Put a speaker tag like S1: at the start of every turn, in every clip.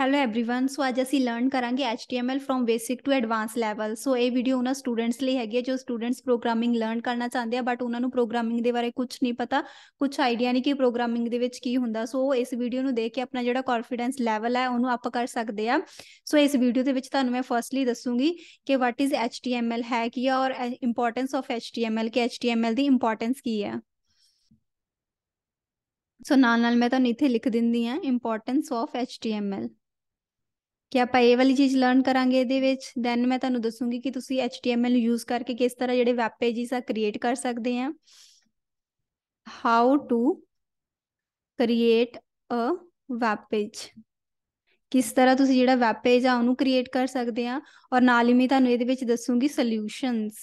S1: hello everyone ਸੋ ਅੱਜ ਅਸੀਂ learn ਕਰਾਂਗੇ HTML from basic to advance level so ਇਹ ਵੀਡੀਓ ਉਹਨਾਂ ਸਟੂਡੈਂਟਸ ਲਈ ਹੈਗੀ ਹੈ ਜੋ ਸਟੂਡੈਂਟਸ ਪ੍ਰੋਗਰਾਮਿੰਗ ਲਰਨ ਕਰਨਾ ਚਾਹੁੰਦੇ ਆ ਬਟ ਉਹਨਾਂ ਨੂੰ ਪ੍ਰੋਗਰਾਮਿੰਗ ਦੇ ਬਾਰੇ ਕੁਝ ਨਹੀਂ ਪਤਾ ਕੁਝ ਆਈਡੀਆ ਨਹੀਂ ਕਿ ਪ੍ਰੋਗਰਾਮਿੰਗ ਦੇ ਵਿੱਚ ਕੀ ਹੁੰਦਾ ਸੋ ਇਸ ਵੀਡੀਓ ਨੂੰ ਦੇਖ ਕੇ ਆਪਣਾ ਜਿਹੜਾ ਕੌਨਫੀਡੈਂਸ ਲੈਵਲ ਹੈ ਉਹਨੂੰ ਅਪ ਕਰ ਸਕਦੇ ਆ ਸੋ ਇਸ ਵੀਡੀਓ ਦੇ ਵਿੱਚ ਤੁਹਾਨੂੰ ਮੈਂ ਫਰਸਟਲੀ ਦੱਸੂਗੀ ਕਿ ਵਾਟ ਇਜ਼ HTML ਹੈ ਕੀ ਹੈ ਔਰ ਇੰਪੋਰਟੈਂਸ ਆਫ HTML ਕਿ HTML ਦੀ ਇੰਪੋਰਟੈਂਸ ਕੀ ਹੈ ਸੋ ਨਾਲ ਨਾਲ ਮੈਂ ਤੁਹਾਨੂੰ ਇੱਥੇ ਲਿਖ ਦਿੰਦੀ ਆ ਇੰਪੋਰਟੈਂਸ ਆਫ HTML ਕਿ ਆਪਾਂ ਇਹ ਵਾਲੀ ਚੀਜ਼ ਲਰਨ ਕਰਾਂਗੇ ਇਹਦੇ ਵਿੱਚ ਦੈਨ ਮੈਂ ਤੁਹਾਨੂੰ ਦੱਸੂਗੀ ਕਿ ਤੁਸੀਂ HTML ਯੂਜ਼ ਕਰਕੇ ਕਿਸ ਤਰ੍ਹਾਂ ਜਿਹੜੇ ਵੈਬ ਪੇजेस ਆ ਕ੍ਰੀਏਟ ਕਰ ਸਕਦੇ ਆ how to create a web page ਕਿਸ ਤਰ੍ਹਾਂ ਤੁਸੀਂ ਜਿਹੜਾ ਵੈਬ ਪੇਜ ਆ ਉਹਨੂੰ ਕ੍ਰੀਏਟ ਕਰ ਸਕਦੇ ਆ ਔਰ ਨਾਲ ਹੀ ਮੈਂ ਤੁਹਾਨੂੰ ਇਹਦੇ ਵਿੱਚ ਦੱਸੂਗੀ ਸੋਲੂਸ਼ਨਸ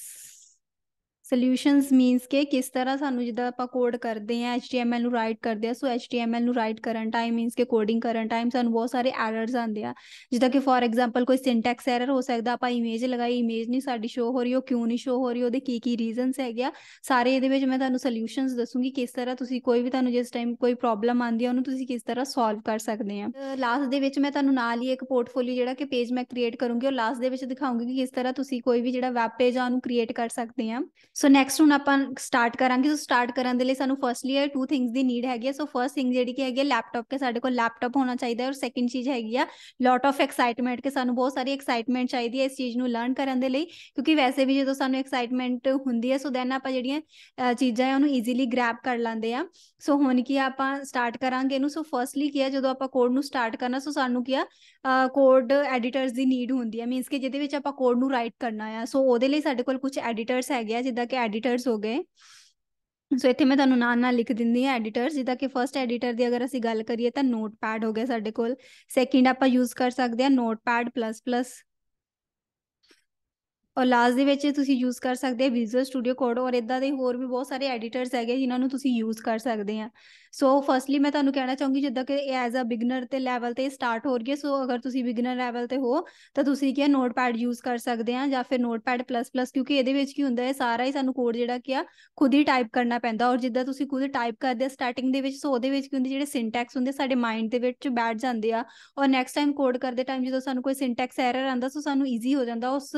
S1: ਸੋਲੂਸ਼ਨਸ ਮੀਨਸ ਕਿ ਕਿਸ ਤਰ੍ਹਾਂ ਸਾਨੂੰ ਜਿੱਦਾਂ ਆਪਾਂ ਕੋਡ ਕਰਦੇ ਆ ਐਚਟੀਐਮਐਲ ਨੂੰ ਰਾਈਟ ਕਰਦੇ ਆ ਸੋ ਐਚਟੀਐਮਐਲ ਨੂੰ ਰਾਈਟ ਕਰਨ ਟਾਈਮ ਮੀਨਸ ਕਿ ਕੋਡਿੰਗ ਕਰਨ ਟਾਈਮ ਸਾਨੂੰ ਬਹੁਤ ਸਾਰੇ ਐਰਰਸ ਆਉਂਦੇ ਆ ਜਿੱਦਾਂ ਕਿ ਫੋਰ ਐਗਜ਼ਾਮਪਲ ਕੋਈ ਸਿੰਟੈਕਸ ਐਰਰ ਹੋ ਸਕਦਾ ਆਪਾਂ ਇਮੇਜ ਲਗਾਈ ਇਮੇਜ ਨਹੀਂ ਸਾਡੀ ਸ਼ੋ ਹੋ ਰਹੀ ਉਹ ਕਿਉਂ ਨਹੀਂ ਸ਼ੋ ਹੋ ਰਹੀ ਉਹਦੇ ਕੀ ਕੀ ਰੀਜ਼ਨਸ ਹੈਗੇ ਆ ਸਾਰੇ ਇਹਦੇ ਵਿੱਚ ਮੈਂ ਤੁਹਾਨੂੰ ਸੋਲੂਸ਼ਨਸ ਦੱਸੂਗੀ ਕਿਸ ਤਰ੍ਹਾਂ ਤੁਸੀਂ ਕੋਈ ਵੀ ਤੁਹਾਨੂੰ ਜਿਸ ਟਾਈਮ ਕੋਈ ਪ੍ਰੋਬਲਮ ਆਉਂਦੀ ਆ ਉਹਨੂੰ ਤੁਸੀਂ ਕਿਸ ਤਰ੍ਹਾਂ ਸੋਲਵ ਕਰ ਸਕਦੇ ਆ ਲਾਸਟ ਦੇ ਵਿੱਚ ਮੈਂ ਤੁਹਾਨੂੰ ਨਾਲ ਹੀ ਇੱਕ ਪੋਰਟਫੋਲੀਓ ਜਿਹੜਾ ਕਿ ਪੇਜ ਮੈਂ ਕ੍ਰੀਏਟ ਕਰੂੰਗੀ ਉਹ ਲਾਸਟ ਦੇ ਵਿੱਚ ਦਿਖਾਉਂਗੀ ਕਿ ਕਿਸ ਤਰ੍ਹਾਂ ਤੁਸੀਂ ਕੋਈ ਵੀ ਜਿਹੜਾ ਵੈਬ ਪੇਜ ਆ ਉਹਨੂੰ ਕ੍ਰੀਏਟ ਕਰ ਸਕਦੇ ਆ ਸੋ ਨੈਕਸਟ ਹੁਣ ਆਪਾਂ ਸਟਾਰਟ ਕਰਾਂਗੇ ਸੋ ਸਟਾਰਟ ਕਰਨ ਦੇ ਲਈ ਸਾਨੂੰ ਫਰਸਟਲੀ ਆ ਟੂ ਥਿੰਗਸ ਦੀ ਨੀਡ ਹੈਗੀ ਹੈ ਸੋ ਫਰਸਟ ਥਿੰਗ ਜਿਹੜੀ ਕਿ ਹੈਗੀ ਹੈ ਲੈਪਟਾਪ ਕੇ ਸਾਡੇ ਕੋਲ ਲੈਪਟਾਪ ਹੋਣਾ ਚਾਹੀਦਾ ਹੈ ਔਰ ਸੈਕਿੰਡ ਚੀਜ਼ ਹੈਗੀ ਆ ਲੋਟ ਆਫ ਐਕਸਾਈਟਮੈਂਟ ਕੇ ਸਾਨੂੰ ਬਹੁਤ ਸਾਰੀ ਐਕਸਾਈਟਮੈਂਟ ਚਾਹੀਦੀ ਹੈ ਇਸ ਚੀਜ਼ ਨੂੰ ਲਰਨ ਕਰਨ ਦੇ ਲਈ ਕਿਉਂਕਿ ਵੈਸੇ ਵੀ ਜਦੋਂ ਸਾਨੂੰ ਐਕਸਾਈਟਮੈਂਟ ਹੁੰਦੀ ਹੈ ਸੋ ਦੈਨ ਆਪਾਂ ਜਿਹੜੀਆਂ ਚੀਜ਼ਾਂ ਉਹਨੂੰ ਈਜ਼ੀਲੀ ਗ੍ਰੈਬ ਕਰ ਲੈਂਦੇ ਆ ਸੋ ਹੁਣ ਕੀ ਆਪਾਂ ਸਟਾਰਟ ਕਰਾਂਗੇ ਇਹਨੂੰ ਸੋ ਫਰਸਟਲੀ ਕੀ ਹੈ ਜਦੋਂ ਆਪਾਂ ਕੋਡ ਨੂੰ ਸਟਾਰਟ ਕਰਨਾ ਸੋ ਸਾਨੂੰ ਕੀ ਆ ਕੋਡ ਐਡੀਟਰਸ ਦੀ ਨੀਡ ਹੁੰਦੀ ਹੈ ਮੀਨਸ ਕਿ ਜਿਹਦੇ ਵਿੱਚ ਆਪਾਂ ਕੋਡ ਨੂੰ ਰਾਈਟ ਕਰਨਾ ਆ ਸੋ ਉਹਦੇ ਲਈ ਸਾਡੇ ਕੋਲ ਕੁਝ ਐਡੀਟਰਸ ਹੈਗੇ ਆ ਜਿੱਦਾਂ ਕਿ ਐਡੀਟਰਸ ਹੋ ਗਏ ਸੋ ਇੱਥੇ ਮੈਂ ਤੁਹਾਨੂੰ ਨਾਮ ਨਾਲ ਲਿਖ ਦਿੰਦੀ ਹਾਂ ਐਡੀਟਰਸ ਜਿੱਦਾਂ ਕਿ ਫਰਸਟ ਐਡੀਟਰ ਦੀ ਅਗਰ ਅਸੀਂ ਗੱਲ ਕਰੀਏ ਤਾਂ ਨੋਟਪੈਡ ਹੋ ਗਿਆ ਸਾਡੇ ਕੋਲ ਸੈਕਿੰਡ ਆਪਾਂ ਯੂਜ਼ ਕਰ ਸਕਦੇ ਹਾਂ ਨੋਟਪੈਡ ਪਲੱਸ ਪਲੱਸ ਔਰ ਲਾਸਟ ਦੇ ਵਿੱਚ ਤੁਸੀਂ ਯੂਜ਼ ਕਰ ਸਕਦੇ ਹੋ ਵਿਜ਼ੂਅਲ ਸਟੂਡੀਓ ਕੋਡ ਔਰ ਇਦਾਂ ਦੇ ਹੋਰ ਵੀ ਬਹੁਤ ਸਾਰੇ ਐਡੀਟਰਸ ਹੈਗੇ ਜਿਨ੍ਹਾਂ ਨੂੰ ਤੁਸੀਂ ਯੂਜ਼ ਕਰ ਸਕਦੇ ਆ ਸੋ ਫਰਸਟਲੀ ਮੈਂ ਤੁਹਾਨੂੰ ਕਹਿਣਾ ਚਾਹੂੰਗੀ ਜਿੱਦਾਂ ਕਿ ਐਜ਼ ਅ ਬਿਗਨਰ ਤੇ ਲੈਵਲ ਤੇ ਸਟਾਰਟ ਹੋ ਰਹੀ ਹੈ ਸੋ ਅਗਰ ਤੁਸੀਂ ਬਿਗਨਰ ਲੈਵਲ ਤੇ ਹੋ ਤਾਂ ਤੁਸੀਂ ਕੀ ਹੈ ਨੋਟਪੈਡ ਯੂਜ਼ ਕਰ ਸਕਦੇ ਆ ਜਾਂ ਫਿਰ ਨੋਟਪੈਡ ਪਲੱਸ ਪਲੱਸ ਕਿਉਂਕਿ ਇਹਦੇ ਵਿੱਚ ਕੀ ਹੁੰਦਾ ਹੈ ਸਾਰਾ ਹੀ ਸਾਨੂੰ ਕੋਡ ਜਿਹੜਾ ਕੀ ਆ ਖੁਦ ਹੀ ਟਾਈਪ ਕਰਨਾ ਪੈਂਦਾ ਔਰ ਜਿੱਦਾਂ ਤੁਸੀਂ ਖੁਦ ਟਾਈਪ ਕਰਦੇ ਆ ਸਟਾਰਟਿੰਗ ਦੇ ਵਿੱਚ ਸੋ ਉਹਦੇ ਵਿੱਚ ਕੀ ਹੁੰਦੇ ਜਿਹੜੇ ਸਿੰਟੈਕਸ ਹੁੰਦੇ ਸਾਡੇ ਮਾਈਂਡ ਦੇ ਵਿੱਚ ਬੈਠ ਜਾਂਦੇ ਆ ਔਰ ਨੈਕਸਟ ਟਾਈਮ ਕੋਡ ਕਰਦੇ ਟਾਈਮ ਜਦੋਂ ਸਾਨੂੰ ਕੋਈ ਸਿੰਟੈਕਸ ਐਰਰ ਆਂਦਾ ਸੋ ਸਾਨੂੰ ਈਜ਼ੀ ਹੋ ਜਾਂਦਾ ਉਸ